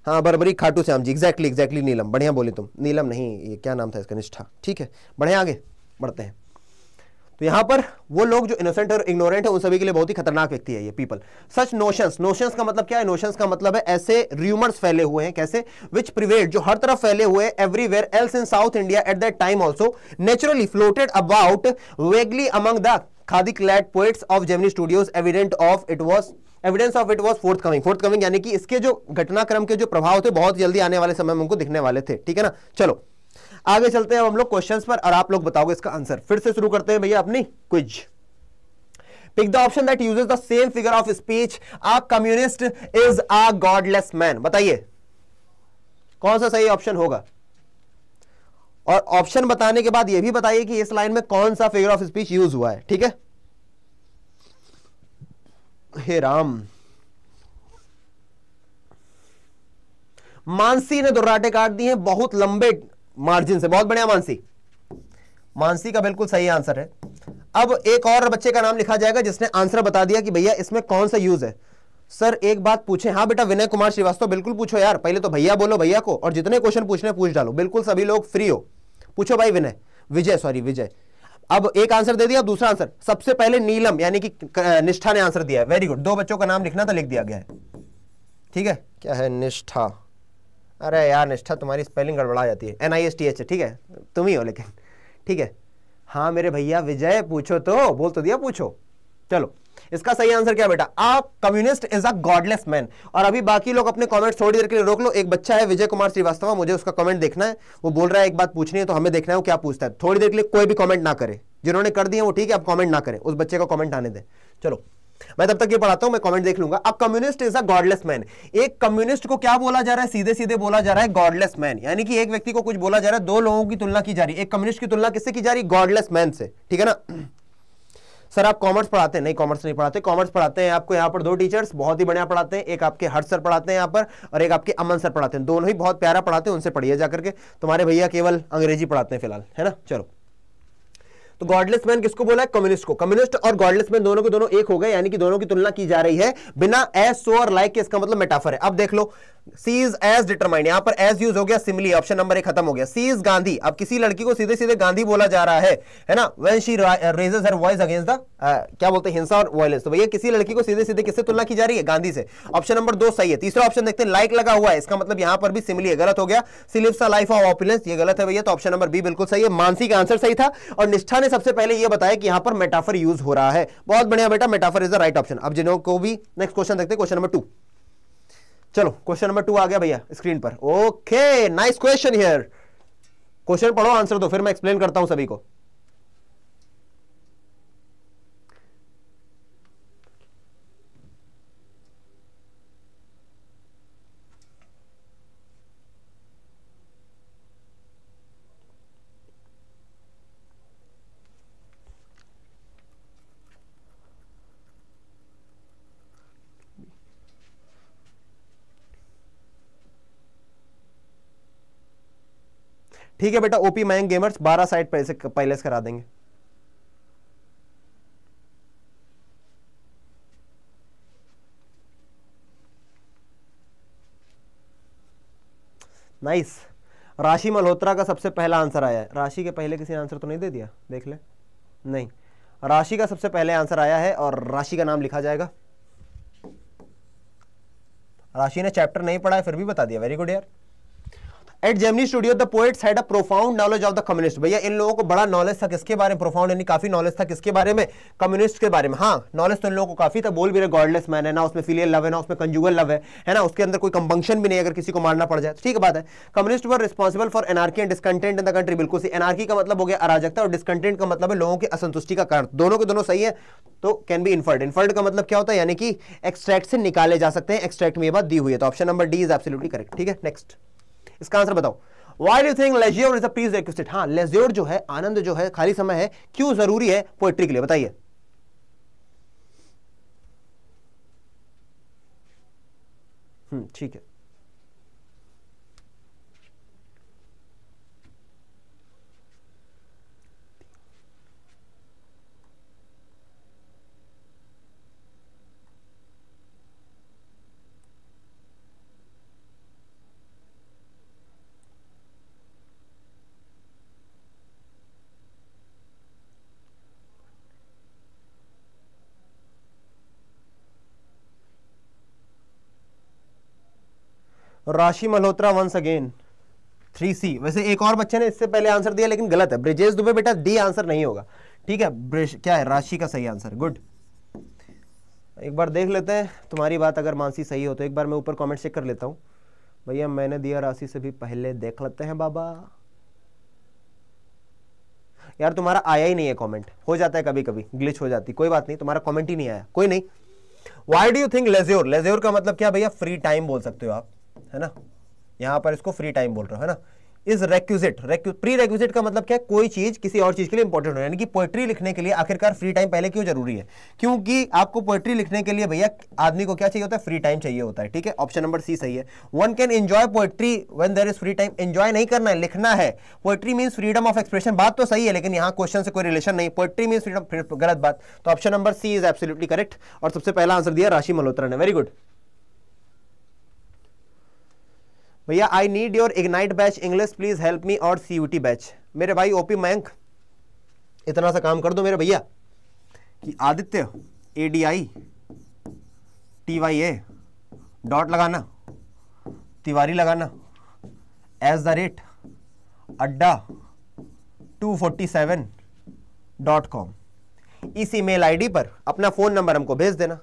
हाँ बरबरी खाटू श्याम जी एग्जैक्टली एग्जैक्टली नीलम बढ़िया बोले तुम नीलम नहीं ये क्या नाम था इसका निष्ठा ठीक है बढ़िया आगे बढ़ते हैं तो यहां पर वो लोग जो इनोसेंट और इग्नोरेंट है उन सभी के लिए बहुत ही खतरनाक व्यक्ति है ये पीपल सच नोशंस नोशंस का मतलब क्या है नोशंस का मतलब है ऐसे र्यूमर्स फैले हुए हैं कैसे विच प्रिवेट जो हर तरफ फैले हुए everywhere else in South India at that time also naturally floated about vaguely among the khadi clad poets of Gemini Studios evident of it was evidence of it was forthcoming forthcoming यानी कि इसके जो घटनाक्रम के जो प्रभाव थे बहुत जल्दी आने वाले समय में उनको दिखने वाले थे ठीक है ना चलो आगे चलते हैं हम लोग क्वेश्चंस पर और आप लोग बताओगे इसका आंसर फिर से शुरू करते हैं भैया अपनी quiz pick the option that uses the same figure of speech a communist is a godless man बताइए कौन सा सही ऑप्शन होगा और ऑप्शन बताने के बाद यह भी बताइए कि इस लाइन में कौन सा फिगर ऑफ स्पीच यूज हुआ है ठीक है हे राम मानसी ने दुर्राटे काट दिए हैं बहुत लंबे मार्जिन से बहुत बढ़िया मानसी मानसी का बिल्कुल सही आंसर है अब एक और बच्चे का नाम लिखा जाएगा जिसने आंसर बता दिया कि भैया इसमें कौन सा यूज है सर एक बात पूछे हाँ बेटा विनय कुमार श्रीवास्तव बिल्कुल पूछो यार पहले तो भैया बोलो भैया को और जितने क्वेश्चन पूछने पूछ डालो बिल्कुल सभी लोग फ्री हो पूछो भाई विनय विजय सॉरी विजय अब एक आंसर दे दिया अब दूसरा आंसर सबसे पहले नीलम यानी कि निष्ठा ने आंसर दिया है वेरी गुड दो बच्चों का नाम लिखना तो लिख दिया गया है ठीक है क्या है निष्ठा अरे यार निष्ठा तुम्हारी स्पेलिंग गड़बड़ा जाती है N I S T H ठीक है तुम ही हो लेकिन ठीक है हाँ मेरे भैया विजय पूछो तो बोल तो दिया पूछो चलो इसका सही आंसर क्या बेटा आप communist is a godless man और अभी बाकी लोग अपने कॉमेंट थोड़ी देर के लिए रोक लो एक बच्चा है विजय कुमार श्रीवास्तव मुझे उसका कमेंट देखना है वो बोल रहा है एक बात पूछनी है तो हमें देखना है वो क्या पूछता है थोड़ी देर के लिए कोई भी कॉमेंट ना करे जिन्होंने कर दिया वो ठीक है आप कॉमेंट ना करें उस बच्चे का कॉमेंट आने दें चलो मैं तब तक ये पढ़ाता हूं मैं कमेंट देख लूंगा अब communist is a godless man एक कम्युनिस्ट को क्या बोला जा रहा है सीधे सीधे बोला जा रहा है गॉडलेस मैन यानी कि एक व्यक्ति को कुछ बोला जा रहा है दो लोगों की तुलना की जा रही है एक कम्युनिस्ट की तुलना किससे की जा रही है गॉडलेस मैन से ठीक है ना सर आप कॉमर्स पढ़ाते हैं नहीं कॉमर्स नहीं पढ़ाते कॉमर्स पढ़ाते हैं आपको यहाँ पर दो टीचर्स बहुत ही बढ़िया पढ़ाते हैं एक आपके हर्ष सर पढ़ाते हैं यहाँ पर और एक आपके अमन सर पढ़ाते हैं दोनों ही बहुत प्यारा पढ़ाते हैं उनसे पढ़िए जाकर के तुम्हारे भैया केवल अंग्रेजी पढ़ाते हैं फिलहाल है ना चलो तो गॉडलेस मैन किसको बोला है कम्युनिस्ट को कम्युनिस्ट और गॉडलेस मैन दोनों के दोनों एक हो गए यानी कि दोनों की तुलना की जा रही है बिना एस सो और लाइक के इसका मतलब मेटाफर है अब देख लो सीज एज डिटरमाइंड यहां पर एज यूज हो गया सिमिली ऑप्शन नंबर एक खत्म हो गया सीज गांधी अब किसी लड़की को सीधे सीधे गांधी बोला जा रहा है है ना when she raises her voice against the क्या बोलते हैं हिंसा और वायलेंस तो भैया किसी लड़की को सीधे सीधे किससे तुलना की जा रही है गांधी से ऑप्शन नंबर दो सही है तीसरा ऑप्शन देखते हैं लाइक लगा हुआ है इसका मतलब यहां पर भी सिमिली है गलत हो गया slips a life of opulence ये गलत है भैया तो ऑप्शन नंबर बी बिल्कुल सही है मानसी का आंसर सही था और निष्ठा ने सबसे पहले ये बताया कि यहां पर मेटाफर यूज हो रहा है बहुत बढ़िया बेटा metaphor is the right option अब जिन्हों को भी नेक्स्ट क्वेश्चन देखते क्वेश्चन नंबर टू चलो क्वेश्चन नंबर टू आ गया भैया स्क्रीन पर okay nice question here question पढ़ो आंसर दो फिर मैं एक्सप्लेन करता हूं सभी को ठीक है बेटा ओपी मैंग गेमर्स बारह साइड पैसे पहले करा देंगे नाइस राशि मल्होत्रा का सबसे पहला आंसर आया है राशि के पहले किसी ने आंसर तो नहीं दे दिया देख ले नहीं राशि का सबसे पहले आंसर आया है और राशि का नाम लिखा जाएगा राशि ने चैप्टर नहीं पढ़ा है फिर भी बता दिया वेरी गुड यार at Gemini Studio the poets had a profound knowledge of the communist भैया इन लोगों को बड़ा नॉलेज था किसके बारे में प्रोफाउंड यानी काफी नॉलेज था किसके बारे में कम्युनिस्ट के बारे में हाँ नॉलेज तो इन लोगों को काफी था बोल भी रहे गॉडलेस मैन है ना उसमें फिलियल लव है ना उसमें कंजुगल लव है है ना उसके अंदर कोई कंपंक्शन भी नहीं अगर किसी को मारना पड़ जाए ठीक बात है communist were responsible for anarchy and discontent in the country बिल्कुल एनआरकी का मतलब हो गया अराजकता और डिस्कंटेंट का मतलब है लोगों की असंतुष्टि का कारण दोनों के दोनों सही है तो कैन बी इन्फर्ड इन्फर्ड का मतलब क्या होता है यानी कि एक्सट्रैक्ट से निकाले जा सकते हैं एक्सट्रैक्ट में बात दी हुई है तो option number D is absolutely correct ठीक है नेक्स्ट इसका आंसर बताओ why you think leisure is a prerequisite हाँ लेज्योर जो है आनंद जो है खाली समय है क्यों जरूरी है पोएट्री के लिए बताइए हम्म, ठीक है Rashi Malhotra once again three C वैसे एक और बच्चे ने इससे पहले आंसर दिया लेकिन गलत है ब्रिजेश दुबे बेटा डी आंसर नहीं होगा ठीक है ब्रिज क्या है राशि का सही आंसर गुड एक बार देख लेते हैं तुम्हारी बात अगर मानसी सही हो तो एक बार मैं ऊपर कमेंट चेक कर लेता हूँ भैया मैंने दिया राशि से भी पहले देख लेते हैं बाबा यार तुम्हारा आया ही नहीं है कमेंट हो जाता है कभी कभी ग्लिच हो जाती कोई बात नहीं तुम्हारा कमेंट ही नहीं आया कोई नहीं why do you think leisure leisure का मतलब क्या भैया फ्री टाइम बोल सकते हो आप है ना यहां पर इसको फ्री टाइम बोल रहा हूं है ना इज रेक्यू प्री रेक्यूजिट का मतलब क्या है कोई चीज किसी और चीज के लिए इंपॉर्टेंट हो यानी कि पोएट्री लिखने के लिए आखिरकार फ्री टाइम पहले क्यों जरूरी है क्योंकि आपको पोएट्री लिखने के लिए भैया आदमी को क्या चाहिए होता है फ्री टाइम चाहिए होता है ठीक है ऑप्शन नंबर सी सही है one can enjoy poetry when there is free time enjoy नहीं करना है लिखना है poetry means freedom of expression बात तो सही है लेकिन यहाँ क्वेश्चन से कोई रिलेशन नहीं पोएट्री मीन्स फ्रीडम गलत बात तो option number C is absolutely correct और सबसे पहला आंसर दिया राशि मल्होत्रा ने वेरी गुड भैया I need your ignite batch English please help me और सी यू टी बैच मेरे भाई ओपी मयंक इतना सा काम कर दो मेरे भैया कि Aditya A D I T Y A dot लगाना तिवारी लगाना at the rate Adda two forty seven dot com इस ईमेल आईडी पर अपना फ़ोन नंबर हमको भेज देना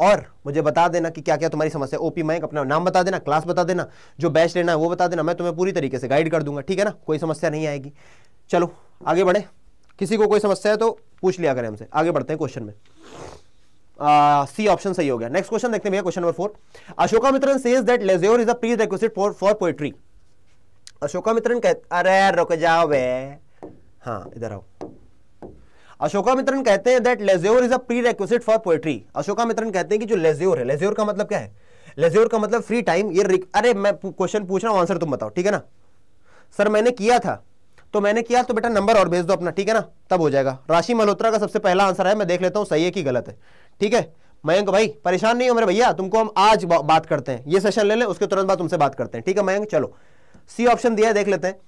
और मुझे बता देना कि क्या क्या तुम्हारी समस्या ओपी मयंक अपना नाम बता देना क्लास बता देना जो बैच लेना है वो बता देना मैं तुम्हें पूरी तरीके से गाइड कर दूंगा ठीक है ना कोई समस्या नहीं आएगी चलो आगे बढ़े किसी को कोई समस्या है तो पूछ लिया करें हमसे आगे बढ़ते हैं क्वेश्चन में सी uh, ऑप्शन सही हो गया नेक्स्ट क्वेश्चन देखते हैं भैया question number four Ashoka Mitran says that leisure is a prerequisite for for poetry Ashoka Mitran कहते अरे रुक जाओ बे हाँ इधर आओ अशोका मित्रन कहते हैं that leisure is a prerequisite for poetry Ashoka Mitran कहते हैं कि जो लेज्योर है लेज्योर का मतलब क्या है लेज्योर का मतलब फ्री टाइम ये अरे मैं क्वेश्चन पूछ रहा हूँ आंसर तुम बताओ ठीक है ना सर मैंने किया था तो मैंने किया तो बेटा नंबर और भेज दो अपना ठीक है ना तब हो जाएगा राशि मल्होत्रा का सबसे पहला आंसर है मैं देख लेता हूँ सही है कि गलत है ठीक है मयंक भाई परेशान नहीं हो मेरे भैया तुमको हम आज बात करते हैं ये सेशन ले लें उसके तुरंत बाद तुमसे बात करते हैं ठीक है मयंक चलो सी ऑप्शन दिया है देख लेते हैं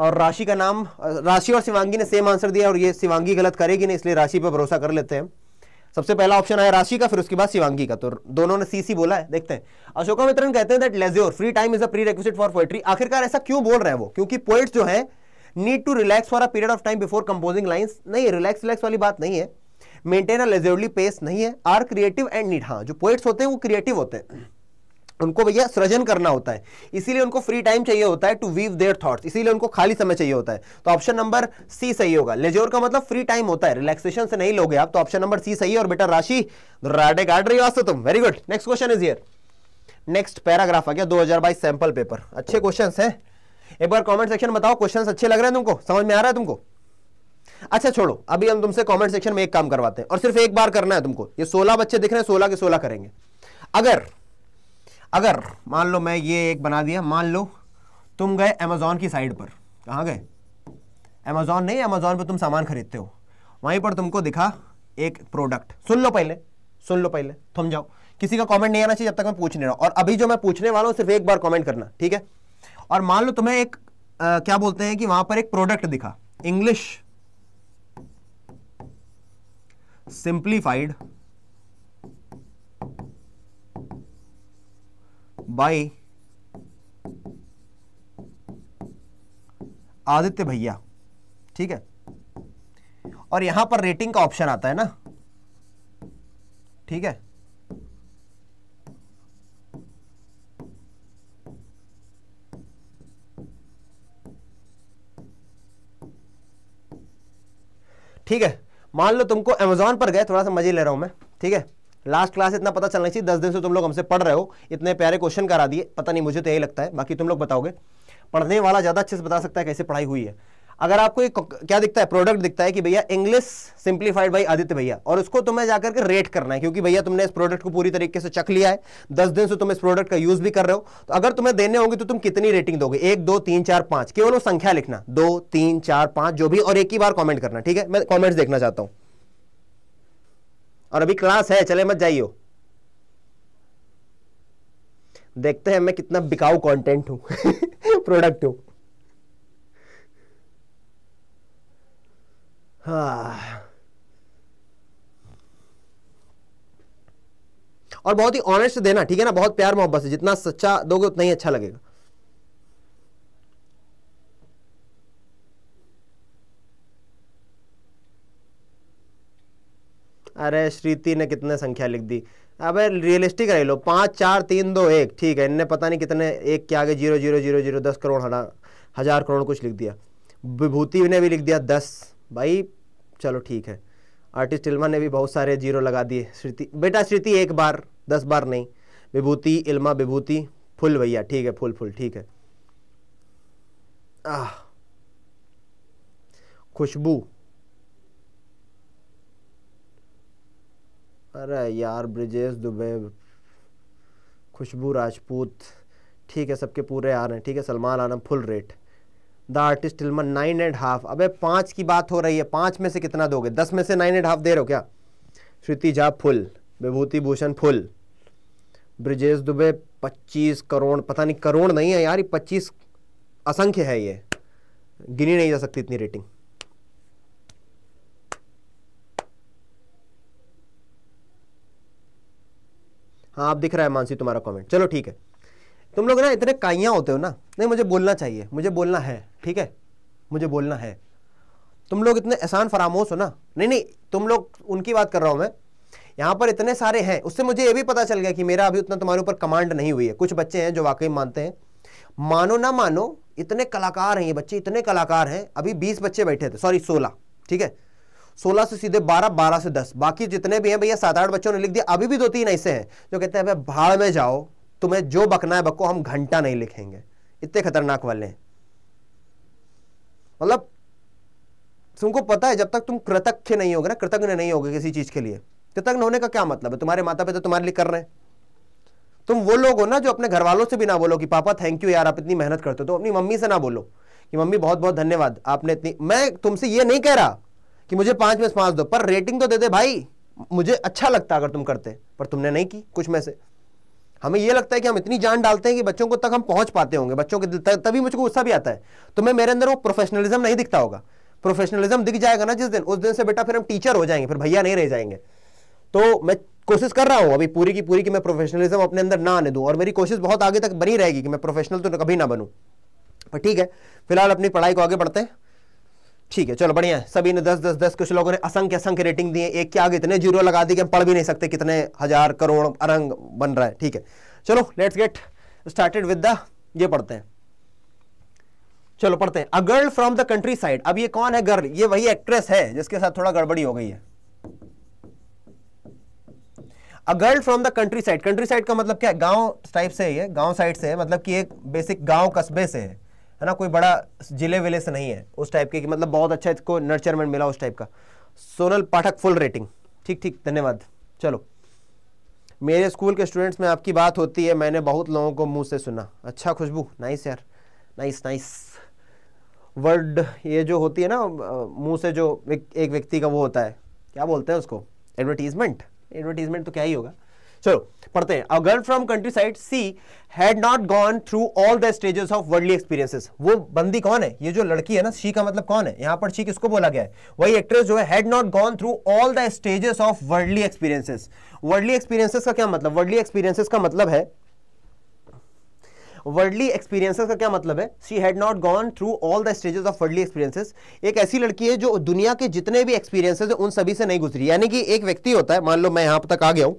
और राशि का नाम राशि और शिवांगी ने सेम आंसर दिया और ये शिवांगी गलत करेगी नहीं इसलिए राशि पर भरोसा कर लेते हैं सबसे पहला ऑप्शन आया राशि का फिर उसके बाद शिवांगी का तो दोनों ने सी सी बोला है देखते हैं अशोका मित्रन कहते हैं that leisure free time is a prerequisite for poetry आखिरकार ऐसा क्यों बोल रहे हैं वो क्योंकि पोइट्स जो है need to relax for a period of time before composing lines नहीं रिलैक्स रिलैक्स वाली बात नहीं है मेंटेन अ लेज्योरली पेस नहीं है आर क्रिएटिव एंड नीड हाँ जो पोइट्स होते हैं वो क्रिएटिव होते हैं उनको भैया सृजन करना होता है इसीलिए उनको फ्री टाइम चाहिए होता है टू वीव देयर थॉट्स इसीलिए उनको खाली समय चाहिए होता है तो ऑप्शन नंबर सी सही होगा लेजोर का मतलब फ्री टाइम होता है रिलैक्सेशन से नहीं लोगे आप तो ऑप्शन नंबर सी सही है और बेटा राशि राडे गाड़ रही हो तो तुम very good next question is here next paragraph आ गया दो सैंपल पेपर अच्छे क्वेश्चन है एक बार कॉमेंट सेक्शन बताओ क्वेश्चन अच्छे लग रहे हैं तुमको समझ में आ रहा है तुमको अच्छा छोड़ो अभी हम तुमसे कॉमेंट सेक्शन में एक काम करवाते हैं और सिर्फ एक बार करना है तुमको ये सोलह बच्चे दिख रहे हैं सोलह के सोलह करेंगे अगर अगर मान लो मैं ये एक बना दिया मान लो तुम गए अमेजोन की साइड पर कहाँ गए अमेजोन नहीं अमेजोन पर तुम सामान खरीदते हो वहीं पर तुमको दिखा एक प्रोडक्ट सुन लो पहले सुन लो पहले थम जाओ किसी का कमेंट नहीं आना चाहिए जब तक मैं पूछ नहीं रहा और अभी जो मैं पूछने वाला हूँ सिर्फ एक बार कमेंट करना ठीक है और मान लो तुम्हें एक आ, क्या बोलते हैं कि वहां पर एक प्रोडक्ट दिखा इंग्लिश सिंप्लीफाइड बाय आदित्य भैया ठीक है और यहां पर रेटिंग का ऑप्शन आता है ना ठीक है ठीक है मान लो तुमको अमेजोन पर गए थोड़ा सा मजे ले रहा हूं मैं ठीक है लास्ट क्लास इतना पता चलना चाहिए दस दिन से तुम लोग हमसे पढ़ रहे हो इतने प्यारे क्वेश्चन करा दिए पता नहीं मुझे तो यही लगता है बाकी तुम लोग बताओगे पढ़ने वाला ज़्यादा अच्छे से बता सकता है कैसे पढ़ाई हुई है अगर आपको एक क्या दिखता है प्रोडक्ट दिखता है कि भैया इंग्लिश सिंप्लीफाइड बाई आदित्य भैया और उसको तुम्हें जाकर के रेट करना है क्योंकि भैया तुमने इस प्रोडक्ट को पूरी तरीके से चख लिया है दस दिन से तुम इस प्रोडक्ट का यूज भी कर रहे हो तो अगर तुम्हें देने होंगे तो तुम कितनी रेटिंग दोगे एक दो तीन चार पांच केवल वो संख्या लिखना दो तीन चार पांच जो भी और एक ही बार कॉमेंट करना ठीक है मैं कॉमेंट्स देखना चाहता हूँ और अभी क्लास है चले मत जाइयो देखते हैं मैं कितना बिकाऊ कंटेंट हूं प्रोडक्ट हूं हाँ और बहुत ही ऑनेस्ट देना ठीक है ना बहुत प्यार मोहब्बत से जितना सच्चा दोगे उतना ही अच्छा लगेगा अरे श्रीति ने कितने संख्या लिख दी अबे रियलिस्टिक रह लो पाँच चार तीन दो एक ठीक है इनने पता नहीं कितने एक के आगे जीरो जीरो जीरो जीरो दस करोड़ हटा हज़ार करोड़ कुछ लिख दिया विभूति ने भी लिख दिया दस भाई चलो ठीक है आर्टिस्ट इल्मा ने भी बहुत सारे जीरो लगा दिए श्रीति बेटा श्रीति एक बार दस बार नहीं विभूति इल्मा विभूति फुल भैया ठीक है फुल फुल ठीक है आह खुशबू अरे यार ब्रिजेश दुबे खुशबू राजपूत ठीक है सबके पूरे आ रहे हैं ठीक है Salman Alam full rate the artist टिलमन नाइन एंड हाफ अबे पाँच की बात हो रही है पाँच में से कितना दोगे दस में से नाइन एंड हाफ दे रहे हो क्या श्रुति झा फुल विभूति भूषण फुल ब्रिजेश दुबे पच्चीस करोड़ पता नहीं करोड़ नहीं है यार ये पच्चीस असंख्य है ये गिनी नहीं जा सकती इतनी रेटिंग हाँ आप दिख रहा है मानसी तुम्हारा कॉमेंट चलो ठीक है तुम लोग ना इतने काइयाँ होते हो ना नहीं मुझे बोलना चाहिए मुझे बोलना है ठीक है मुझे बोलना है तुम लोग इतने एहसान फरामोश हो ना नहीं नहीं तुम लोग उनकी बात कर रहा हूँ मैं यहाँ पर इतने सारे हैं उससे मुझे ये भी पता चल गया कि मेरा अभी उतना तुम्हारे ऊपर कमांड नहीं हुई है कुछ बच्चे हैं जो वाकई मानते हैं मानो ना मानो इतने कलाकार हैं ये बच्चे इतने कलाकार हैं अभी बीस बच्चे बैठे थे सॉरी सोलह ठीक है सोलह से सीधे बारह बारह से दस बाकी जितने भी हैं भैया सात आठ बच्चों ने लिख दिया अभी भी दो तीन ऐसे हैं जो कहते हैं भाई भाड़ में जाओ तुम्हें जो बकना है बको हम घंटा नहीं लिखेंगे इतने खतरनाक वाले हैं मतलब तुमको पता है जब तक तुम कृतज्ञ नहीं होगे ना कृतज्ञ नहीं होगे किसी चीज के लिए कृतज्ञ होने का क्या मतलब है तुम्हारे माता पिता तुम्हारे लिए कर रहे हैं तुम वो लोग हो ना जो अपने घर वालों से भी ना बोलो कि पापा थैंक यू यार आप इतनी मेहनत करते हो तो अपनी मम्मी से ना बोलो कि मम्मी बहुत बहुत धन्यवाद आपने इतनी मैं तुमसे ये नहीं कह रहा कि मुझे पांच में से पांच दो पर रेटिंग तो दे दे भाई मुझे अच्छा लगता अगर तुम करते पर तुमने नहीं की कुछ में से हमें यह लगता है कि हम इतनी जान डालते हैं कि बच्चों को तक हम पहुंच पाते होंगे बच्चों के तभी मुझको गुस्सा भी आता है तो मैं मेरे अंदर वो प्रोफेशनलिज्म नहीं दिखता होगा प्रोफेशनलिज्म दिख जाएगा ना जिस दिन उस दिन से बेटा फिर हम टीचर हो जाएंगे फिर भैया नहीं रह जाएंगे तो मैं कोशिश कर रहा हूं अभी पूरी की पूरी कि मैं प्रोफेशनलिज्म अपने अंदर ना आने दूं और मेरी कोशिश बहुत आगे तक बनी रहेगी कि मैं प्रोफेशनल तो कभी ना बनूं पर ठीक है फिलहाल अपनी पढ़ाई को आगे बढ़ते हैं ठीक है चलो बढ़िया सभी ने दस दस दस कुछ लोगों ने असंख्य असंख्य रेटिंग दी है एक के आगे इतने जीरो लगा दी कि हम पढ़ भी नहीं सकते कितने हजार करोड़ अरंग बन रहा है ठीक है चलो let's get started with the ये पढ़ते हैं चलो पढ़ते हैं a girl from the countryside अब ये कौन है गर्ल ये वही एक्ट्रेस है जिसके साथ थोड़ा गड़बड़ी हो गई है a girl from the countryside countryside का मतलब क्या है गांव टाइप से है गांव साइड से है मतलब कि एक बेसिक गांव कस्बे से है है ना कोई बड़ा जिले विले से नहीं है उस टाइप के कि मतलब बहुत अच्छा इसको नर्चरमेंट मिला उस टाइप का सोनल पाठक फुल रेटिंग ठीक ठीक धन्यवाद चलो मेरे स्कूल के स्टूडेंट्स में आपकी बात होती है मैंने बहुत लोगों को मुंह से सुना अच्छा खुशबू नाइस यार नाइस नाइस वर्ड ये जो होती है ना मुंह से जो एक व्यक्ति का वो होता है क्या बोलते हैं उसको एडवर्टीजमेंट एडवर्टीजमेंट तो क्या ही होगा चलो पढ़ते हैं अगर from countryside she had not gone through all the stages of worldly experiences वो बंदी कौन है ये जो लड़की है ना शी का मतलब कौन है यहां पर शी किसको बोला गया है वही एक्ट्रेस जो है had not gone through all the stages of worldly experiences worldly experiences का क्या मतलब वर्ल्डली एक्सपीरियंसेस का मतलब है वर्ल्डली एक्सपीरियंसेस का क्या मतलब है she had not gone through all the stages of worldly experiences एक ऐसी लड़की है जो दुनिया के जितने भी एक्सपीरियंसेस है उन सभी से नहीं गुजरी यानी कि एक व्यक्ति होता है मान लो मैं यहां तक आ गया हूं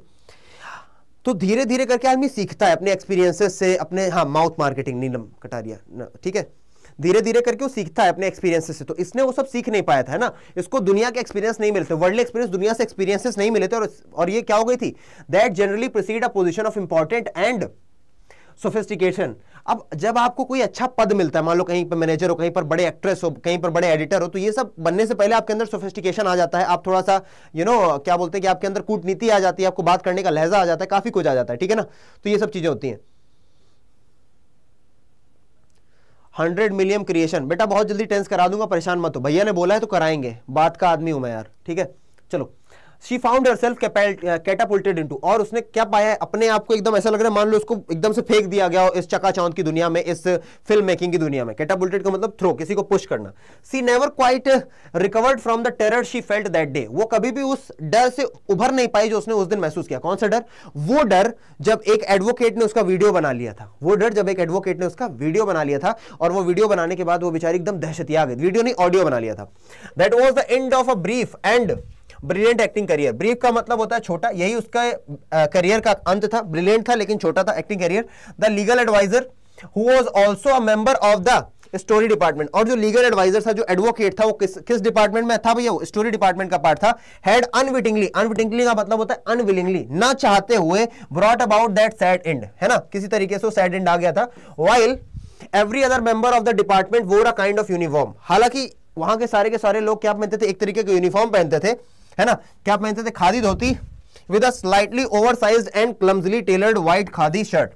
तो धीरे धीरे करके आदमी सीखता है अपने एक्सपीरियंसेस से अपने हाँ माउथ मार्केटिंग नीलम कटारिया ठीक है धीरे धीरे करके वो सीखता है अपने एक्सपीरियंसेस से तो इसने वो सब सीख नहीं पाया था ना इसको दुनिया के एक्सपीरियंस नहीं मिलते वर्ल्ड एक्सपीरियंस दुनिया से एक्सपीरियंसेस नहीं मिले थे और, और ये क्या हो गई थी that generally proceed a position of important and sophistication अब जब आपको कोई अच्छा पद मिलता है मान लो कहीं पर मैनेजर हो कहीं पर बड़े एक्ट्रेस हो कहीं पर बड़े एडिटर हो तो ये सब बनने से पहले आपके अंदर सोफिस्टिकेशन आ जाता है आप थोड़ा सा यू नो क्या बोलते हैं कि आपके अंदर कूटनीति आ जाती है आपको बात करने का लहजा आ जाता है काफ़ी कुछ आ जाता है ठीक है ना तो ये सब चीज़ें होती हैं हंड्रेड मिलियन क्रिएशन बेटा बहुत जल्दी टेंस करा दूंगा परेशान मत हो भैया ने बोला है तो कराएंगे बात का आदमी हूं मैं यार ठीक है चलो she found herself catapulted into और उसने क्या पाया है अपने आप को एकदम ऐसा लग रहा है मान लो उसको एकदम से फेंक दिया गया इस चकाचौंध की दुनिया में इस फिल्म मेकिंग की दुनिया में कैटापोल्टेड का मतलब थ्रो किसी को पुश करना she never quite recovered from the terror she felt that day वो कभी भी उस डर से उभर नहीं पाई जो उसने उस दिन महसूस किया कौन सा डर वो डर जब एक एडवोकेट ने उसका वीडियो बना लिया था वो डर जब एक एडवोकेट ने उसका वीडियो बना लिया था और वो वीडियो बनाने के बाद वो बेचारी एकदम दहशतिया गई वीडियो नहीं ऑडियो बना लिया था that was the end of a brief and brilliant acting career brief का मतलब होता है छोटा यही उसका करियर का अंत था ब्रिलियंट था लेकिन छोटा था acting career the legal adviser who was also a member of the story department और जो लीगल एडवाइजर था जो एडवोकेट था वो किस किस डिपार्टमेंट में था भैया वो स्टोरी डिपार्टमेंट का पार्ट था हेड अनविटिंगली अनविटिंगली का मतलब होता है अनविलिंगली ना चाहते हुए brought about that sad end है ना किसी तरीके से वो सैड एंड आ गया था while every other member of the department wore a kind of uniform हालांकि वहां के सारे के सारे लोग क्या पहनते थे एक तरीके के यूनिफॉर्म पहनते थे है ना क्या पहनते थे khadi dhoti with a slightly oversize and clumsily tailored white khadi shirt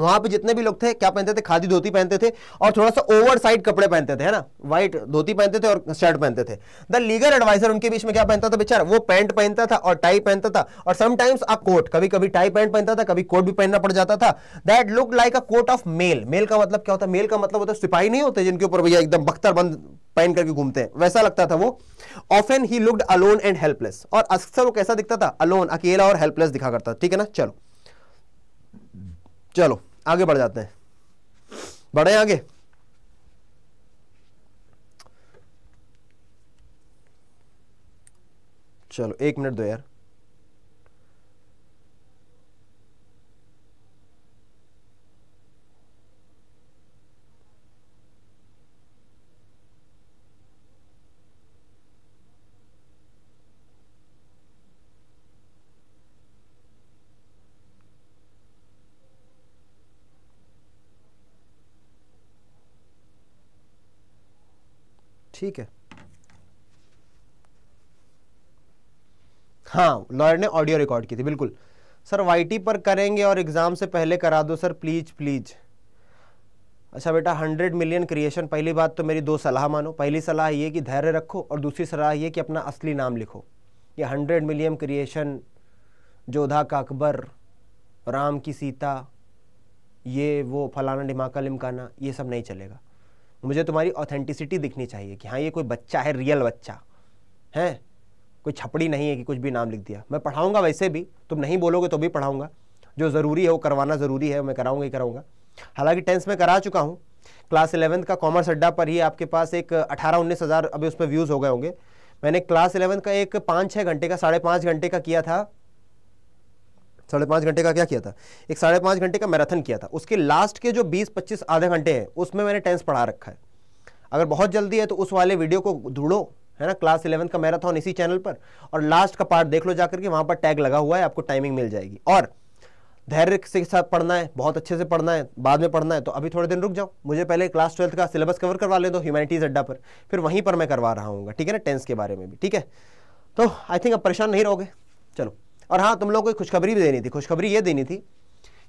वहां पे जितने भी लोग थे क्या पहनते थे खादी धोती पहनते थे और थोड़ा सा ओवर साइड कपड़े पहनते थे है ना व्हाइट धोती पहनते थे और शर्ट पहनते थे द लीगल एडवाइजर उनके बीच में क्या पहनता था बेचारा वो पैंट पहनता था और टाई पहनता था और समटाइम्स अ कोट कभी कभी टाई पैंट पहनता था कभी कोट भी पहनना पड़ जाता था that look like a coat of mail mail का मतलब क्या होता है मेल का मतलब होता है सिपाही नहीं होते जिनके ऊपर भैया एकदम बख्तर बंद पहन करके घूमते हैं वैसा लगता था वो ऑफेन ही लुकड अलोन एंड हेल्पलेस और अक्सर वो कैसा दिखता था अलोन अकेला और हेल्पलेस दिखा करता ठीक है ना चलो चलो आगे बढ़ जाते हैं बढ़े आगे चलो एक मिनट दो यार ठीक है हाँ लॉयर ने ऑडियो रिकॉर्ड की थी बिल्कुल सर वाईटी पर करेंगे और एग्ज़ाम से पहले करा दो सर प्लीज प्लीज अच्छा बेटा हंड्रेड मिलियन क्रिएशन पहली बात तो मेरी दो सलाह मानो पहली सलाह ये कि धैर्य रखो और दूसरी सलाह ये कि अपना असली नाम लिखो ये हंड्रेड मिलियन क्रिएशन जोधा का अकबर राम की सीता ये वो फलाना ढिमाका लिमकाना ये सब नहीं चलेगा मुझे तुम्हारी ऑथेंटिसिटी दिखनी चाहिए कि हाँ ये कोई बच्चा है रियल बच्चा है कोई छपड़ी नहीं है कि कुछ भी नाम लिख दिया मैं पढ़ाऊँगा वैसे भी तुम नहीं बोलोगे तो भी पढ़ाऊँगा जो ज़रूरी है वो करवाना ज़रूरी है मैं कराऊँगा ही कराऊँगा हालांकि टेंथ में करा चुका हूँ क्लास इलेवंथ का कॉमर्स अड्डा पर ही आपके पास एक अठारह उन्नीस हज़ार अभी उसमें व्यूज़ हो गए होंगे मैंने क्लास इलेवंथ का एक पाँच छः घंटे का साढ़े पाँच घंटे का किया था साढ़े पाँच घंटे का क्या किया था एक साढ़े पाँच घंटे का मैराथन किया था उसके लास्ट के जो बीस पच्चीस आधे घंटे हैं उसमें मैंने टेंस पढ़ा रखा है अगर बहुत जल्दी है तो उस वाले वीडियो को ढूंढो है ना क्लास इलेवंथ का मैराथन इसी चैनल पर और लास्ट का पार्ट देख लो जाकर के वहाँ पर टैग लगा हुआ है आपको टाइमिंग मिल जाएगी और धैर्य के साथ पढ़ना है बहुत अच्छे से पढ़ना है बाद में पढ़ना है तो अभी थोड़े दिन रुक जाओ मुझे पहले क्लास ट्वेल्थ का सिलेबस कवर करवा ले दो ह्यूमैनिटीज़ अड्डा पर फिर वहीं पर मैं करवा रहा हूँ ठीक है ना टेंस के बारे में भी ठीक है तो आई थिंक आप परेशान नहीं रहोगे चलो और हाँ तुम लोग को खुशखबरी भी देनी थी खुशखबरी ये देनी थी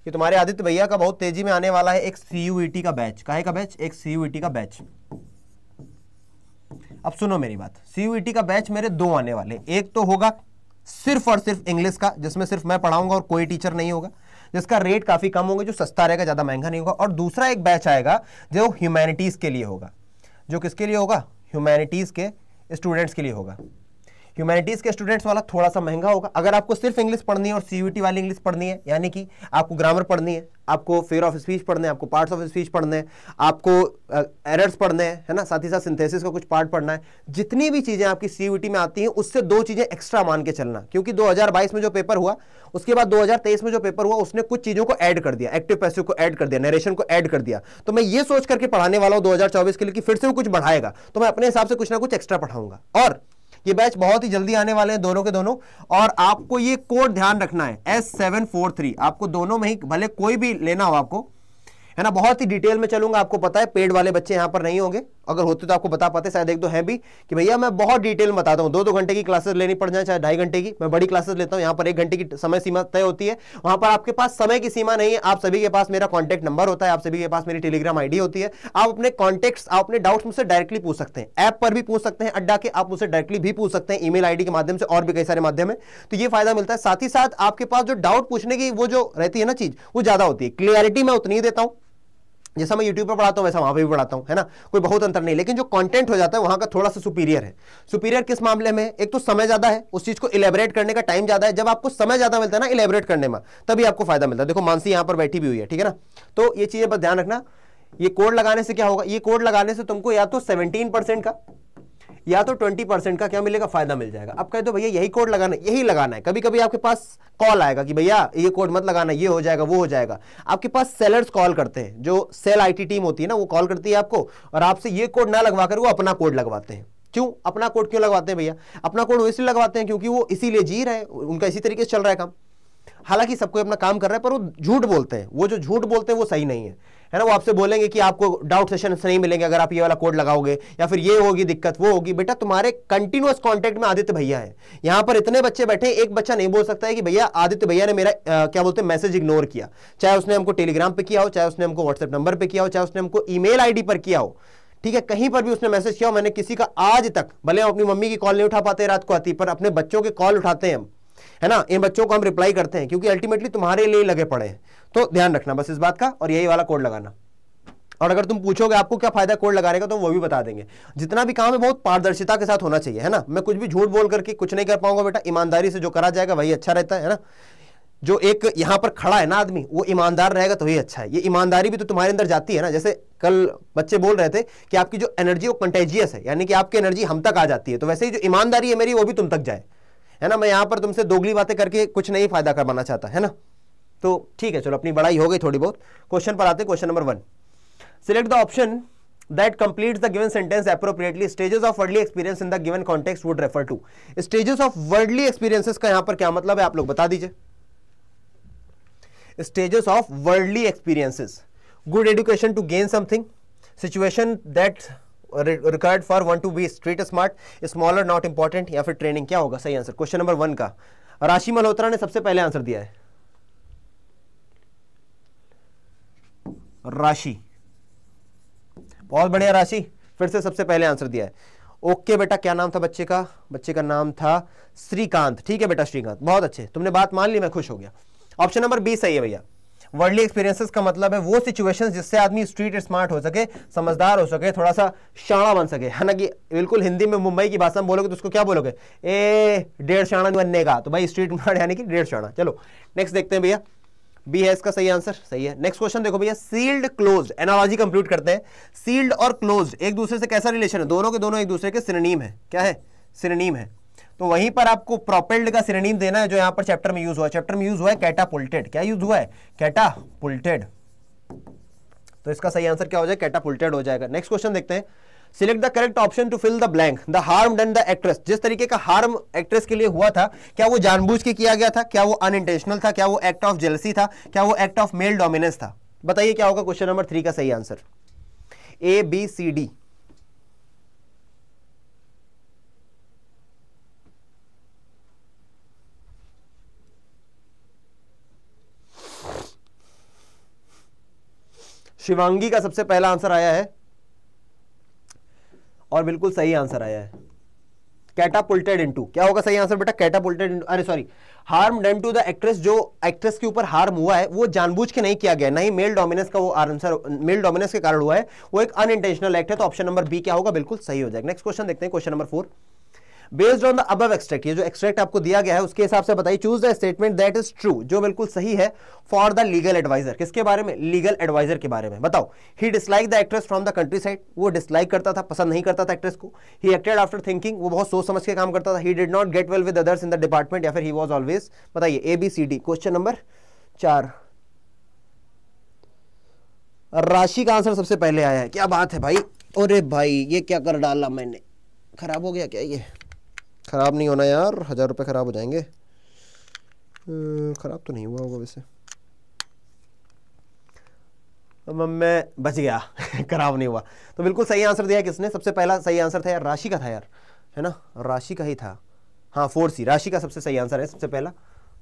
कि तुम्हारे आदित्य भैया का बहुत तेजी में आने वाला है एक सी e का बैच काहे का बैच एक सी e का बैच अब सुनो मेरी बात सी e का बैच मेरे दो आने वाले एक तो होगा सिर्फ और सिर्फ इंग्लिश का जिसमें सिर्फ मैं पढ़ाऊंगा और कोई टीचर नहीं होगा जिसका रेट काफ़ी कम होगा जो सस्ता रहेगा ज़्यादा महंगा नहीं होगा और दूसरा एक बैच आएगा जो ह्यूमैनिटीज़ के लिए होगा जो किसके लिए होगा ह्यूमैनिटीज़ के स्टूडेंट्स के लिए होगा ह्यूमैनिटीज़ के स्टूडेंट्स वाला थोड़ा सा महंगा होगा अगर आपको सिर्फ इंग्लिश पढ़नी है और सीयूटी वाली इंग्लिश पढ़नी है यानी कि आपको ग्रामर पढ़नी है आपको फेयर ऑफ स्पीच पढ़ने हैं आपको पार्ट्स ऑफ स्पीच पढ़ने हैं आपको एरर्स पढ़ने हैं है ना साथ ही साथ सिंथेसिस का कुछ पार्ट पढ़ना है जितनी भी चीज़ें आपकी सी में आती हैं उससे दो चीज़ें एक्स्ट्रा मान के चलना क्योंकि 2022 में जो पेपर हुआ उसके बाद 2023 में जो पेपर हुआ उसने कुछ चीज़ों को ऐड कर दिया एक्टिव पैसिव को ऐड कर दिया नरेशन को ऐड कर दिया तो मैं ये सोच करके पढ़ाने वाला हूँ दो के लिए कि फिर से वो कुछ बढ़ाएगा तो मैं अपने हिसाब से कुछ ना कुछ एक्स्ट्रा पढ़ाऊंगा और ये बैच बहुत ही जल्दी आने वाले हैं दोनों के दोनों और आपको ये कोड ध्यान रखना है एस सेवन फोर थ्री आपको दोनों में ही भले कोई भी लेना हो आपको है ना बहुत ही डिटेल में चलूंगा आपको पता है पेड वाले बच्चे यहां पर नहीं होंगे अगर होते तो आपको बता पाते शायद एक दो है भी कि भैया मैं बहुत डिटेल बताता हूँ दो दो घंटे की क्लासेस लेनी पड़ जाए चाहे ढाई घंटे की मैं बड़ी क्लासेस लेता हूँ यहाँ पर एक घंटे की समय सीमा तय होती है वहाँ पर आपके पास समय की सीमा नहीं है आप सभी के पास मेरा कॉन्टैक्ट नंबर होता है आप सभी के पास मेरी टेलीग्राम आई होती है आप अपने कॉन्टैक्ट आप अपने डाउट्स मुझसे डायरेक्टली पूछ सकते हैं ऐप पर भी पूछ सकते हैं अड्डा के आप मुझसे डायरेक्टली भी पूछ सकते हैं ईमेल मेल के माध्यम से और भी कई सारे माध्यम है तो ये फायदा मिलता है साथ ही साथ आपके पास जो डाउट पूछने की वो जो रहती है ना चीज वो ज्यादा होती है क्लियरिटी मैं उतनी ही देता हूँ जैसा मैं यूट्यूब पर पढ़ाता हूँ वैसा वहाँ पर भी पढ़ाता हूँ है ना कोई बहुत अंतर नहीं लेकिन जो कंटेंट हो जाता है वहाँ का थोड़ा सा सुपीरियर है सुपीरियर किस मामले में एक तो समय ज़्यादा है उस चीज़ को इलेबरेट करने का टाइम ज़्यादा है जब आपको समय ज़्यादा मिलता है ना इलेबरेट करने में तभी आपको फायदा मिलता है देखो मानसी यहाँ पर बैठी भी हुई है ठीक है ना तो ये चीज़ें बस ध्यान रखना ये कोड लगाने से क्या होगा ये कोड लगाने से तुमको या तो सेवेंटीन का या तो ट्वेंटी परसेंट का क्या मिलेगा फायदा मिल जाएगा आप कह दो भैया यही कोड लगाना यही लगाना है कभी कभी आपके पास कॉल आएगा कि भैया ये कोड मत लगाना ये हो जाएगा वो हो जाएगा आपके पास सेलर्स कॉल करते हैं जो सेल आईटी टीम होती है ना वो कॉल करती है आपको और आपसे ये कोड ना लगवा कर वो अपना कोड लगवाते हैं क्यों अपना कोड क्यों लगवाते हैं भैया अपना कोड इसलिए लगवाते हैं क्योंकि वो इसीलिए जी रहे उनका इसी तरीके से चल रहा है काम हालांकि सबको अपना काम कर रहा है पर वो झूठ बोलते हैं वो जो झूठ बोलते हैं वो सही नहीं है है ना वो आपसे बोलेंगे कि आपको डाउट सेशन नहीं मिलेंगे अगर आप ये वाला कोड लगाओगे या फिर ये होगी दिक्कत वो होगी बेटा तुम्हारे कंटिन्यूस कॉन्टेक्ट में आदित्य भैया है यहाँ पर इतने बच्चे बैठे एक बच्चा नहीं बोल सकता है कि भैया आदित्य भैया ने मेरा आ, क्या बोलते हैं मैसेज इग्नोर किया चाहे उसने हमको टेलीग्राम पर किया हो चाहे उसने हमको व्हाट्सएप नंबर पर किया हो चाहे उसने हमको ई मेल पर किया हो ठीक है कहीं पर भी उसने मैसेज किया हो मैंने किसी का आज तक भले हम अपनी मम्मी की कॉल नहीं उठा पाते रात को आती पर अपने बच्चों के कॉल उठाते हैं हम है ना इन बच्चों को हम रिप्लाई करते हैं क्योंकि अल्टीमेटली तुम्हारे लिए लगे पड़े हैं तो ध्यान रखना बस इस बात का और यही वाला कोड लगाना और अगर तुम पूछोगे आपको क्या फायदा कोड लगाने का तो वो भी बता देंगे जितना भी काम है बहुत पारदर्शिता के साथ होना चाहिए है ना मैं कुछ भी झूठ बोल करके कुछ नहीं कर पाऊंगा बेटा ईमानदारी से जो करा जाएगा वही अच्छा रहता है ना जो एक यहां पर खड़ा है ना आदमी वो ईमानदार रहेगा तो ही अच्छा है ये ईमानदारी भी तो तुम्हारे अंदर जाती है ना जैसे कल बच्चे बोल रहे थे कि आपकी जो एनर्जी वो कंटेजियस है यानी कि आपकी एनर्जी हम तक आ जाती है तो वैसे ही जो ईमानदारी है मेरी वो भी तुम तक जाए है ना मैं यहां पर तुमसे दोगली बातें करके कुछ नहीं फायदा करवाना चाहता है ना तो ठीक है चलो अपनी बड़ाई हो गई थोड़ी बहुत क्वेश्चन पर आते question number one select the option that completes the given sentence appropriately stages of worldly experience in the given context would refer to stages of worldly experiences का यहां पर क्या मतलब है आप लोग बता दीजिए stages of worldly experiences good education to gain something situation that required for one to be street smart smaller not important या फिर training क्या होगा सही आंसर क्वेश्चन नंबर वन का राशि मल्होत्रा ने सबसे पहले आंसर दिया है राशि बहुत बढ़िया राशि फिर से सबसे पहले आंसर दिया है ओके बेटा क्या नाम था बच्चे का बच्चे का नाम था श्रीकांत ठीक है बेटा श्रीकांत बहुत अच्छे तुमने बात मान ली मैं खुश हो गया ऑप्शन नंबर बी सही है भैया वर्ल्डली एक्सपीरियंसेस का मतलब है वो सिचुएशंस जिससे आदमी स्ट्रीट स्मार्ट हो सके समझदार हो सके थोड़ा सा शाणा बन सके है ना कि बिल्कुल हिंदी में मुंबई की भाषा में बोलोगे तो उसको क्या बोलोगे ए डेढ़ शाणा बनने का तो भाई स्ट्रीट स्मार्ट [LAUGHS] यानी कि डेढ़ शाणा चलो नेक्स्ट देखते हैं भैया बी है इसका सही आंसर सही है नेक्स्ट क्वेश्चन देखो भैया सील्ड क्लोज एनालॉजी कंप्लीट करते हैं सील्ड और क्लोज एक दूसरे से कैसा रिलेशन है दोनों के दोनों एक दूसरे के सिरनीम है क्या है सिरनीम है तो वहीं पर आपको प्रोपेल्ड का सिनेम देना है जो यहां पर चैप्टर में यूज हुआ चैप्टर में यूज हुआ है कैटापुल्टेड क्या यूज हुआ है पुलटेड तो इसका सही आंसर क्या हो कैटा पुलटेड हो जाएगा नेक्स्ट क्वेश्चन देखते हैं select the correct option to fill the blank the harm done the actress जिस तरीके का हार्म एक्ट्रेस के लिए हुआ था क्या वो जानबूझ के किया गया था क्या वो अनइंटेंशनल था क्या वो एक्ट ऑफ जेलसी था क्या वो एक्ट ऑफ मेल डोमिनेंस था बताइए क्या होगा क्वेश्चन नंबर थ्री का सही answer A B C D Shivangi का सबसे पहला आंसर आया है और बिल्कुल सही आंसर आया है कैटापुल्टेड इनटू क्या होगा सही आंसर बेटा कैटापुल्टेड इनटू अरे sorry harm done to the actress जो एक्ट्रेस के ऊपर हार्म हुआ है वो जानबूझ के नहीं किया गया नहीं मेल डोमिनेंस का वो आंसर मेल डोमिनेंस के कारण हुआ है वो एक अनइंटेंशनल एक्ट है तो ऑप्शन नंबर बी क्या होगा बिल्कुल सही हो जाएगा नेक्स्ट क्वेश्चन देखते हैं question number four based on the अब एक्सट्रैक्ट ये जो एक्सट्रैक्ट आपको दिया गया है उसके हिसाब से बताइए choose the statement that is true जो बिल्कुल सही है फॉर द लीगल एडवाइजर किसके बारे में लीगल एडवाइजर के बारे में बताओ he dislike the actress from the countryside वो डिसलाइक करता था पसंद नहीं करता था एक्ट्रेस को ही एक्टेड आफ्टर थिंकिंग वो बहुत सोच समझ के काम करता था he did not get well with others in the department या फिर ही वॉज ऑलवेज बताइए A B C D question number चार राशि का आंसर सबसे पहले आया है क्या बात है भाई अरे भाई ये क्या कर डाला मैंने खराब हो गया क्या ये ख़राब नहीं होना यार हज़ार रुपये ख़राब हो जाएंगे ख़राब तो नहीं हुआ होगा वैसे अब मैं बच गया [LAUGHS] ख़राब नहीं हुआ तो बिल्कुल सही आंसर दिया किसने सबसे पहला सही आंसर था यार राशि का था यार है ना राशि का ही था हाँ फोर सी राशि का सबसे सही आंसर है सबसे पहला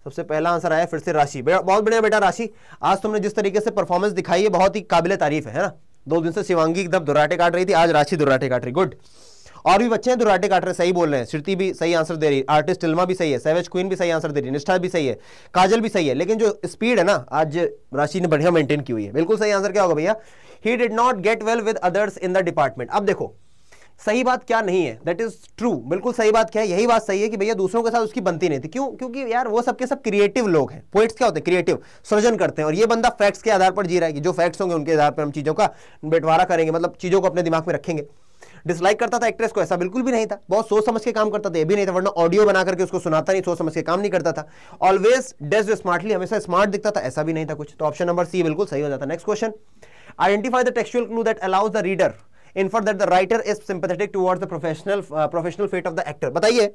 सबसे पहला आंसर आया फिर से राशि बहुत बढ़िया बेटा राशि आज तुमने जिस तरीके से परफॉर्मेंस दिखाई है बहुत ही काबिल तारीफ है, है ना दो दिन से शिवांगी एकदम दुराटे काट रही थी आज राशि दुराटे काट रही गुड और भी बच्चे हैं दुराटे काट रहे सही बोल रहे हैं श्रुति भी सही आंसर दे रही है आर्टिस्ट टिल्मा भी सही है सैवेज क्वीन भी सही आंसर दे रही है निष्ठा भी सही है काजल भी सही है लेकिन जो स्पीड है ना आज राशि ने बढ़िया मेंटेन की हुई है बिल्कुल सही आंसर क्या होगा भैया he did not get well with others in the department अब देखो सही बात क्या नहीं है दैट इज ट्रू बिल्कुल सही बात क्या है यही बात सही है कि भैया दूसरों के साथ उसकी बनती नहीं थी क्यों क्योंकि यार वो सबके सब क्रिएटिव लोग हैं पोइट्स क्या होते हैं क्रिएटिव सृजन करते हैं और ये बंदा फैक्ट्स के आधार पर जी रहा है कि जो फैक्ट्स होंगे उनके आधार पर हम चीज़ों का बंटवारा करेंगे मतलब चीज़ों को अपने दिमाग में रखेंगे डिसलाइक करता था एक्ट्रेस को ऐसा बिल्कुल भी नहीं था बहुत सोच समझ के काम करता था ये भी नहीं था वरना ऑडियो बना करके उसको सुनाता नहीं सोच समझ के काम नहीं करता था ऑलवेज डेज स्मार्टली हमेशा स्मार्ट दिखता था ऐसा भी नहीं था कुछ तो ऑप्शन नंबर सी बिल्कुल सही हो जाता next question identify the textual clue that allows the reader for that the writer is sympathetic towards the professional professional fate of the actor बताइए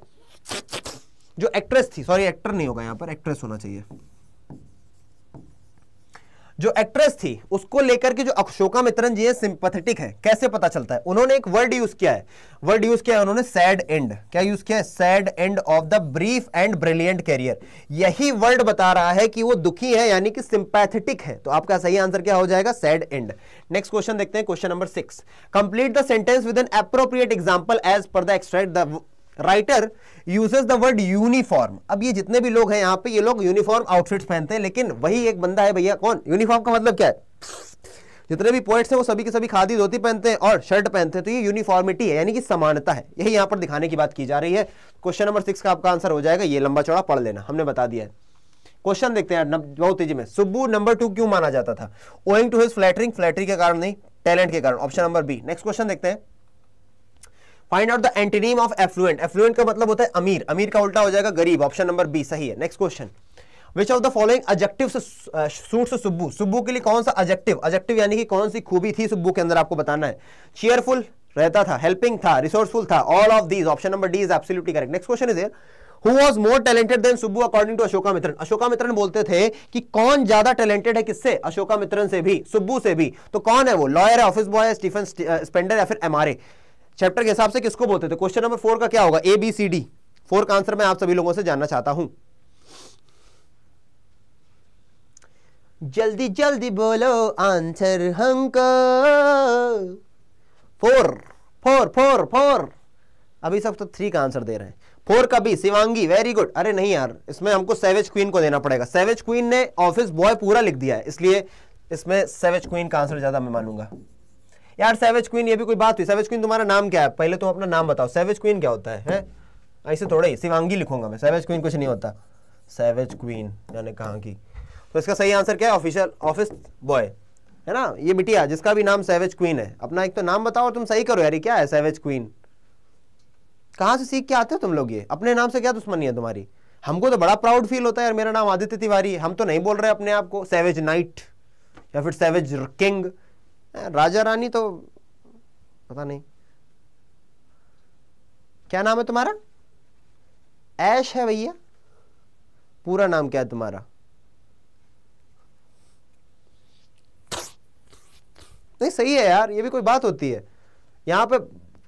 जो एक्ट्रेस थी सॉरी एक्टर नहीं होगा यहाँ पर एक्ट्रेस होना चाहिए जो एक्ट्रेस थी उसको लेकर के जो अशोका मित्रन जी है सिंपथेटिक है कैसे पता चलता है उन्होंने एक वर्ड यूज किया है वर्ड यूज किया है उन्होंने सैड एंड क्या यूज किया है sad end of the brief and brilliant career यही वर्ड बता रहा है कि वो दुखी है यानी कि सिंपैथेटिक है तो आपका सही आंसर क्या हो जाएगा सैड एंड नेक्स्ट क्वेश्चन देखते हैं question number six complete the sentence with an appropriate example as per the extract the writer uses the word uniform अब ये जितने भी लोग हैं यहां पे ये लोग यूनिफॉर्म आउटफिट्स पहनते हैं लेकिन वही एक बंदा है भैया कौन यूनिफॉर्म का मतलब क्या है जितने भी पोइट्स हैं वो सभी के सभी खादी धोती पहनते हैं और शर्ट पहनते हैं तो ये यूनिफॉर्मिटी है यानी कि समानता है यही यहां पर दिखाने की बात की जा रही है क्वेश्चन नंबर सिक्स का आपका आंसर हो जाएगा ये लंबा चौड़ा पढ़ लेना हमने बता दिया है क्वेश्चन देखते हैं बहुत तेजी में सुबू नंबर टू क्यों माना जाता था owing to his flattering flattery के कारण नहीं टैलेंट के कारण option number B next question देखते हैं find out the antonym of affluent affluent का मतलब होता है अमीर अमीर का उल्टा हो जाएगा गरीब ऑप्शन नंबर बी सही है next question which of the following adjective suit Subbu Subbu के लिए कौन सा अजेक्टिव अजेक्टिव यानी कि कौन सी खूबी थी सुब्बू के अंदर आपको बताना है चेयरफुल रहता था हेल्पिंग था रिसोर्सफुल था all of these option number D is absolutely correct next question is there who was more talented than Subbu according to Ashoka Mitran Ashoka Mitran बोलते थे कि कौन ज्यादा टैलेंटेड है किससे अशोका मित्रन से भी सुबू से भी तो कौन है वो लॉयर है ऑफिस बॉय है स्टीफन स्पेंडर या फिर एमआरए चैप्टर के हिसाब से किसको बोलते थे क्वेश्चन नंबर फोर का क्या होगा A B C D four का आंसर मैं आप सभी लोगों से जानना चाहता हूं जल्दी जल्दी बोलो आंसर हमको फोर फोर फोर फोर अभी सब तो थ्री का आंसर दे रहे हैं फोर का भी शिवांगी वेरी गुड अरे नहीं यार इसमें हमको सेवेज क्वीन को देना पड़ेगा सेवेज क्वीन ने ऑफिस बॉय पूरा लिख दिया है इसलिए इसमें सेवेज क्वीन का आंसर ज्यादा मैं मानूंगा यार सेवेज क्वीन ये भी कोई बात हुई सेवेज क्वीन तुम्हारा नाम क्या है पहले तुम तो अपना नाम बताओ सैवेज क्वीन क्या होता है, है? ऐसे थोड़ा ही शिवांगी लिखूंगा मैं सेवेज क्वीन कुछ नहीं होता सैवेज क्वीन यानी कहा की तो इसका सही आंसर क्या है ऑफिशियल ऑफिस बॉय है ना ये बिटिया जिसका भी नाम सैवेज क्वीन है अपना एक तो नाम बताओ और तुम सही करो यार क्या है सैवेज क्वीन कहाँ से सीख के आते हो तुम लोग ये अपने नाम से क्या दुश्मनी है तुम्हारी हमको तो बड़ा प्राउड फील होता है यार मेरा नाम आदित्य तिवारी हम तो नहीं बोल रहे अपने आप को सैवेज नाइट या फिर सैवेज किंग राजा रानी तो पता नहीं क्या नाम है तुम्हारा ऐश है भैया पूरा नाम क्या है तुम्हारा नहीं सही है यार ये भी कोई बात होती है यहां पे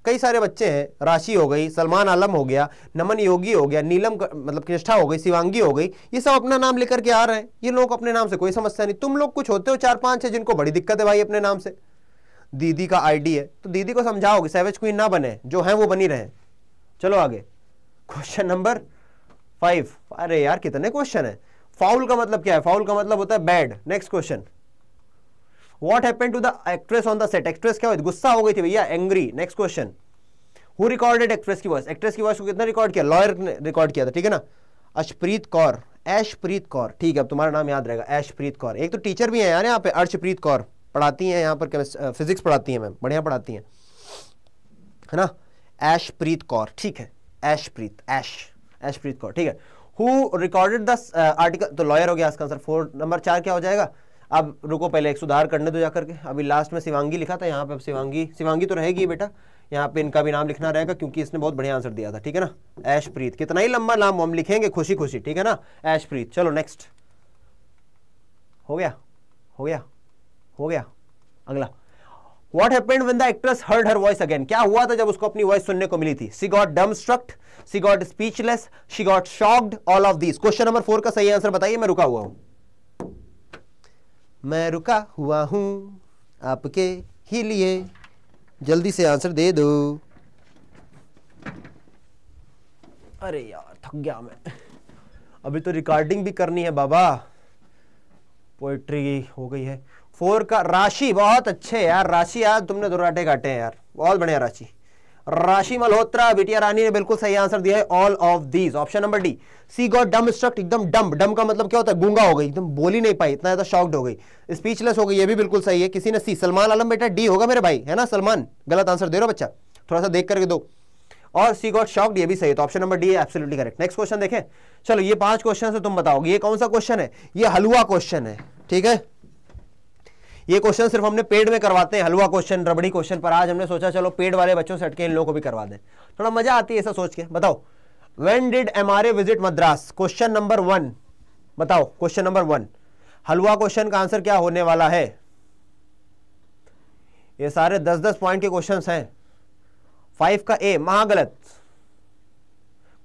कई सारे बच्चे हैं राशि हो गई सलमान आलम हो गया नमन योगी हो गया नीलम मतलब कृष्ठा हो गई शिवांगी हो गई ये सब अपना नाम लेकर के आ रहे हैं ये लोग अपने नाम से कोई समस्या नहीं तुम लोग कुछ होते हो चार पांच है जिनको बड़ी दिक्कत है भाई अपने नाम से दीदी का आईडी है तो दीदी को समझाओगे सैवेज क्वीन ना बने जो है वो बनी रहे चलो आगे क्वेश्चन नंबर फाइव अरे यार कितने क्वेश्चन है फाउल का मतलब क्या है फाउल का मतलब होता है bad next question what happen to the actress on the set actress क्या हुई गुस्सा हो गई थी भैया angry next question who recorded actress की वॉइस एक्ट्रेस की वॉइस को कितना रिकॉर्ड किया लॉयर ने रिकॉर्ड किया था ठीक है ना अशप्रीत कौर ऐशप्रीत कौर ठीक है अब तुम्हारा नाम याद रहेगा ऐशप्रीत कौर एक तो टीचर भी है यार यहाँ पे अर्शप्रीत कौर पढ़ाती हैं यहाँ पर फिजिक्स पढ़ाती हैं मैम बढ़िया पढ़ाती हैं है ना ऐशप्रीत कौर ठीक है ऐशप्रीत ऐश ऐशप्रीत कौर ठीक है हु रिकॉर्डेड द आर्टिकल तो लॉयर हो गया इसका आंसर फोर नंबर चार क्या हो जाएगा अब रुको पहले एक सुधार करने दो जाकर के अभी लास्ट में शिवांगी लिखा था यहाँ पे अब शिवांगी शिवांगी तो रहेगी बेटा यहाँ पे इनका भी नाम लिखना रहेगा क्योंकि इसने बहुत बढ़िया आंसर दिया था ठीक है ना ऐशप्रीत कितना ही लंबा नाम हम लिखेंगे खुशी खुशी ठीक है ना ऐशप्रीत चलो नेक्स्ट हो गया हो गया हो गया अगला what happened when the actress heard her voice again क्या हुआ था जब उसको अपनी वॉइस सुनने को मिली थी she got dumbstruck she got speechless she got shocked all of these question number four का सही आंसर बताइए मैं रुका हुआ हूं मैं रुका हुआ हूँ आपके ही लिए जल्दी से आंसर दे दो अरे यार थक गया मैं अभी तो रिकॉर्डिंग भी करनी है बाबा पोइट्री हो गई है फोर का राशि बहुत अच्छे यार राशि यार तुमने दो राटे काटे हैं यार बहुत बढ़िया राशि राशि मल्होत्रा बिटिया रानी ने बिल्कुल सही आंसर दिया है all of these option number D she got dumbstruck एकदम डम डम का मतलब क्या होता है गूंगा हो गई एकदम बोल ही नहीं पाई इतना ज्यादा शॉक्ड हो गई स्पीचलेस हो गई ये भी बिल्कुल सही है किसी ने सी सलमान आलम बेटा डी होगा मेरे भाई है ना सलमान गलत आंसर दे रहे हो बच्चा थोड़ा सा देख करके दो और सी गॉट शॉक्ड ये भी सही है तो option number D absolutely correct next question देखें चलो ये पांच क्वेश्चन से तो तुम बताओगे ये कौन सा क्वेश्चन है ये हलवा क्वेश्चन है ठीक है ये क्वेश्चन सिर्फ हमने पेड में करवाते हैं हलवा क्वेश्चन रबड़ी क्वेश्चन पर आज हमने सोचा चलो पेड वाले बच्चों से हटके इन लोगों को भी करवा दें थोड़ा मजा आती है ऐसा सोच के बताओ when did M R A visit Madras question number one बताओ क्वेश्चन नंबर वन हलवा क्वेश्चन का आंसर क्या होने वाला है ये सारे दस दस पॉइंट के क्वेश्चन हैं फाइव का ए महागलत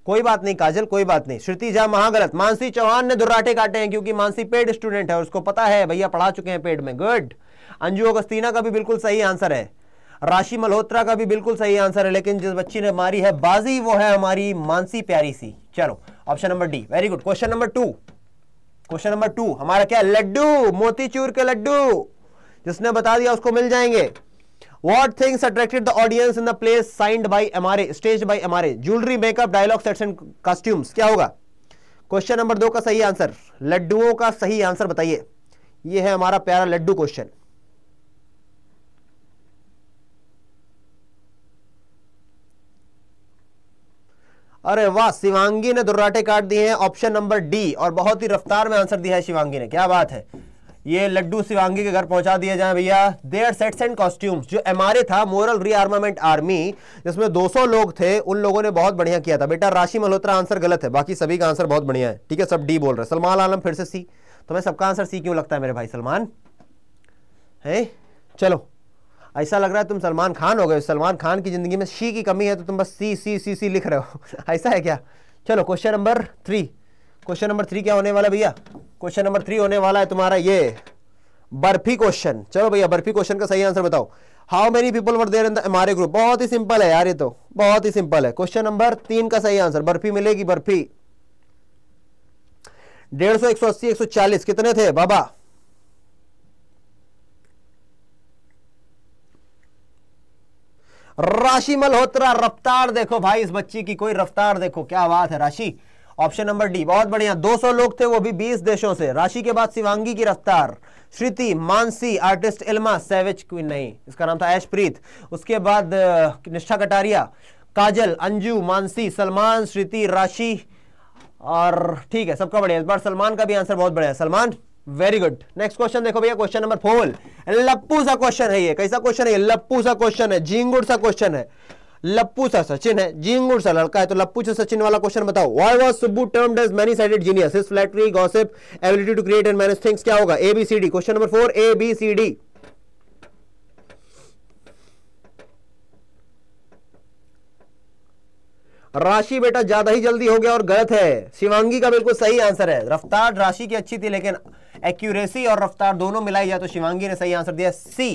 कोई बात नहीं काजल कोई बात नहीं श्रुति झा महागलत मानसी चौहान ने दुर्राटे काटे हैं क्योंकि मानसी पेड स्टूडेंट है उसको पता है भैया पढ़ा चुके हैं पेड में गुड अंजू अगस्तीना का भी बिल्कुल सही आंसर है राशि मल्होत्रा का भी बिल्कुल सही आंसर है लेकिन जिस बच्ची ने मारी है बाजी वो है हमारी मानसी प्यारी सी चलो option number D very good question number two question number two हमारा क्या लड्डू मोतीचूर के लड्डू जिसने बता दिया उसको मिल जाएंगे audience in the place signed by the place signed by MRA, staged by MRA? Jewelry, makeup, dialogue sets and costumes. क्या होगा क्वेश्चन नंबर दो का सही आंसर लड्डुओं का सही आंसर बताइए यह है हमारा प्यारा लड्डू क्वेश्चन अरे वाह शिवांगी ने दुर्राटे काट दिए हैं ऑप्शन नंबर डी और बहुत ही रफ्तार में आंसर दिया है शिवांगी ने क्या बात है ये लड्डू शिवांगी के घर पहुंचा दिए जाए भैया देयर सेट्स एंड कॉस्ट्यूम्स जो एम था मोरल रीआर्मामेंट आर्मी जिसमें 200 लोग थे उन लोगों ने बहुत बढ़िया किया था बेटा राशि मल्होत्रा आंसर गलत है बाकी सभी का आंसर बहुत बढ़िया है ठीक है सब डी बोल रहे सलमान आलम फिर से सी तो मैं सबका आंसर सी क्यों लगता है मेरे भाई सलमान है चलो ऐसा लग रहा है तुम सलमान खान हो गए सलमान खान की जिंदगी में शी की कमी है तो तुम बस सी सी सी सी लिख रहे हो [LAUGHS] ऐसा है क्या चलो question number three question number three क्या होने वाला भैया क्वेश्चन नंबर थ्री होने वाला है तुम्हारा ये बर्फी क्वेश्चन चलो भैया बर्फी क्वेश्चन का सही आंसर बताओ how many people were there in the हमारे ग्रुप बहुत ही सिंपल है यार ये तो बहुत ही सिंपल है क्वेश्चन नंबर तीन का सही आंसर बर्फी मिलेगी बर्फी डेढ़ सौ एक सौ अस्सी एक सौ चालीस कितने थे बाबा राशि मल्होत्रा रफ्तार देखो भाई इस बच्ची की कोई रफ्तार देखो क्या बात है राशि ऑप्शन नंबर डी बहुत बढ़िया 200 लोग थे वो भी 20 देशों से राशि के बाद शिवांगी की रफ्तार Shriti Mansi artist Ilma savage queen नहीं इसका नाम था ऐशप्रीत उसके बाद निष्ठा कटारिया काजल अंजू मानसी सलमान श्रुति राशि और ठीक है सबका बढ़िया इस बार सलमान का भी आंसर बहुत बढ़िया Salman very good next question देखो भैया क्वेश्चन नंबर फोर लप्पू सा क्वेश्चन है ये कैसा क्वेश्चन है लप्पू सा क्वेश्चन है जींगुड सा क्वेश्चन है लप्पू सा सचिन है जींगुर सा लड़का है तो लप्पू से सचिन वाला क्वेश्चन बताओ why was Subbu termed as many sided genius his flattery gossip ability to create and manage things क्या होगा A B C D question number four A B C D Rashi बेटा ज्यादा ही जल्दी हो गया और गलत है शिवांगी का बिल्कुल सही आंसर है रफ्तार राशि की अच्छी थी लेकिन एक्यूरेसी और रफ्तार दोनों मिलाई जाए तो शिवांगी ने सही आंसर दिया C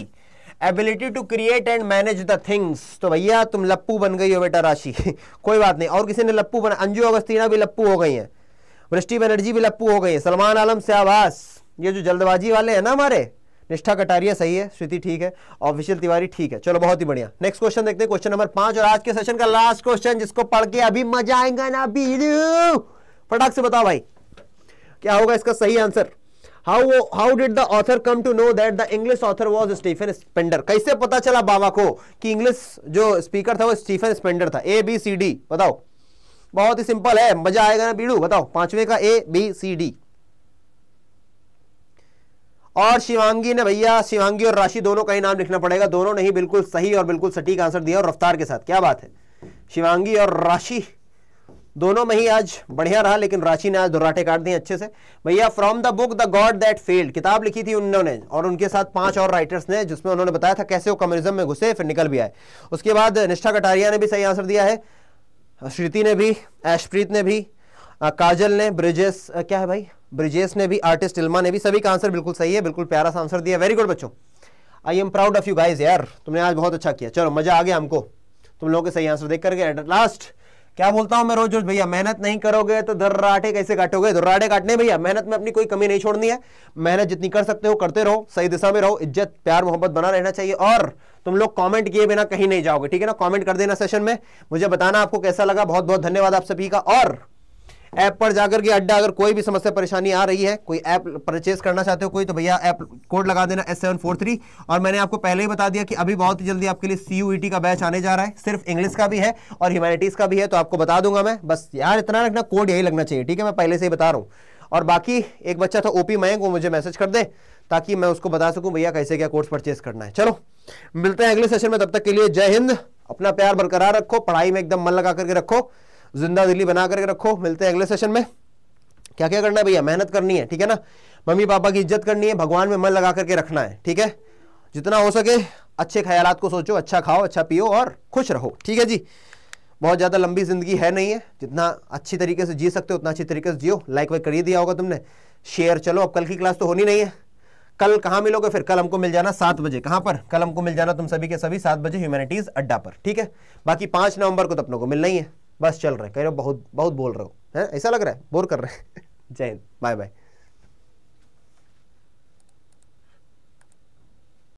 ability to create and manage the things तो भैया तुम लप्पू बन गई हो बेटा राशि [LAUGHS] कोई बात नहीं और किसी ने लप्पू बना अंजू अगस्तीना भी लप्पू हो गई हैं वृष्टि बनर्जी भी लप्पू हो गई हैं सलमान आलम स्यावास ये जो जल्दबाजी वाले हैं ना हमारे निष्ठा कटारिया सही है स्वीति ठीक है ऑफिशियल तिवारी ठीक है चलो बहुत ही बढ़िया नेक्स्ट क्वेश्चन देखते हैं क्वेश्चन नंबर पांच और आज के सेशन का लास्ट क्वेश्चन जिसको पढ़ के अभी मजा आएगा ना अभी फटाक से बताओ भाई क्या होगा इसका सही answer how how did the author come to know that the English author was Stephen Spender कैसे पता चला बाबा को कि इंग्लिश जो स्पीकर था वो स्टीफन स्पेंडर था ए बी सी डी बताओ बहुत ही सिंपल है मजा आएगा ना बीड़ू बताओ पांचवे का ए बी सी डी और शिवांगी ने भैया शिवांगी और राशि दोनों का ही नाम लिखना पड़ेगा दोनों ने ही बिल्कुल सही और बिल्कुल सटीक आंसर दिया और रफ्तार के साथ क्या बात है शिवांगी और राशि दोनों में ही आज बढ़िया रहा लेकिन रांची ने आज दुराटे काट दिए अच्छे से भैया from the book the God That Failed किताब लिखी थी उन्होंने और उनके साथ पांच और राइटर्स ने जिसमें उन्होंने बताया था कैसे वो कम्युनिज्म में घुसे फिर निकल भी आए उसके बाद निष्ठा कटारिया ने भी सही आंसर दिया है श्रुति ने भी ऐशप्रीत ने भी काजल ने ब्रिजेस क्या है भाई ब्रिजेश ने भी आर्टिस्ट इल्मा ने भी सभी का आंसर बिल्कुल सही है बिल्कुल प्यारा सा आंसर दिया वेरी गुड बच्चों I am proud of you guys यार तुमने आज बहुत अच्छा किया चलो मजा आ गया हमको तुम लोगों के सही आंसर देख करके एट लास्ट क्या बोलता हूं मैं रोज रोज भैया मेहनत नहीं करोगे तो दर्राटे कैसे काटोगे दर्राटे काटने भैया मेहनत में अपनी कोई कमी नहीं छोड़नी है मेहनत जितनी कर सकते हो करते रहो सही दिशा में रहो इज्जत प्यार मोहब्बत बना रहना चाहिए और तुम लोग कमेंट किए बिना कहीं नहीं जाओगे ठीक है ना कमेंट कर देना सेशन में मुझे बताना आपको कैसा लगा बहुत बहुत धन्यवाद आप सभी का और ऐप पर जाकर के अड्डा अगर कोई भी समस्या परेशानी आ रही है कोई ऐप परचेज करना चाहते हो कोई तो भैया ऐप कोड लगा देना एस सेवन फोर थ्री और मैंने आपको पहले ही बता दिया कि अभी बहुत ही जल्दी आपके लिए सी यू e का बैच आने जा रहा है सिर्फ इंग्लिश का भी है और ह्यूमैनिटीज़ का भी है तो आपको बता दूंगा मैं बस यार इतना रखना कोड यही लगना चाहिए ठीक है मैं पहले से ही बता रहा हूँ और बाकी एक बच्चा था ओपी मयंक वो मुझे मैसेज कर दे ताकि मैं उसको बता सकूँ भैया कैसे क्या कोर्स परचेज करना है चलो मिलते हैं अगले सेशन में तब तक के लिए जय हिंद अपना प्यार बरकरार रखो पढ़ाई में एकदम मन लगा करके रखो जिंदा दिल्ली बना करके रखो मिलते हैं अगले सेशन में क्या क्या करना है भैया मेहनत करनी है ठीक है ना मम्मी पापा की इज्जत करनी है भगवान में मन लगा करके रखना है ठीक है जितना हो सके अच्छे ख्याल को सोचो अच्छा खाओ अच्छा पियो और खुश रहो ठीक है जी बहुत ज़्यादा लंबी ज़िंदगी है नहीं है जितना अच्छी तरीके से जी सकते हो उतना अच्छी तरीके से जियो लाइक वाइक कर ही दिया होगा तुमने शेयर चलो अब कल की क्लास तो होनी नहीं है कल कहाँ मिलोगे फिर कल हमको मिल जाना सात बजे कहाँ पर कल हमको मिल जाना तुम सभी के सभी सात बजे ह्यूमैनिटीज़ अड्डा पर ठीक है बाकी पाँच नवंबर को तो अपनों को मिलना ही है बस चल रहे कह रहे हो बहुत बहुत बोल रहे हो है ऐसा लग रहा है बोर कर रहे हैं जय हिंद [LAUGHS] बाय बाय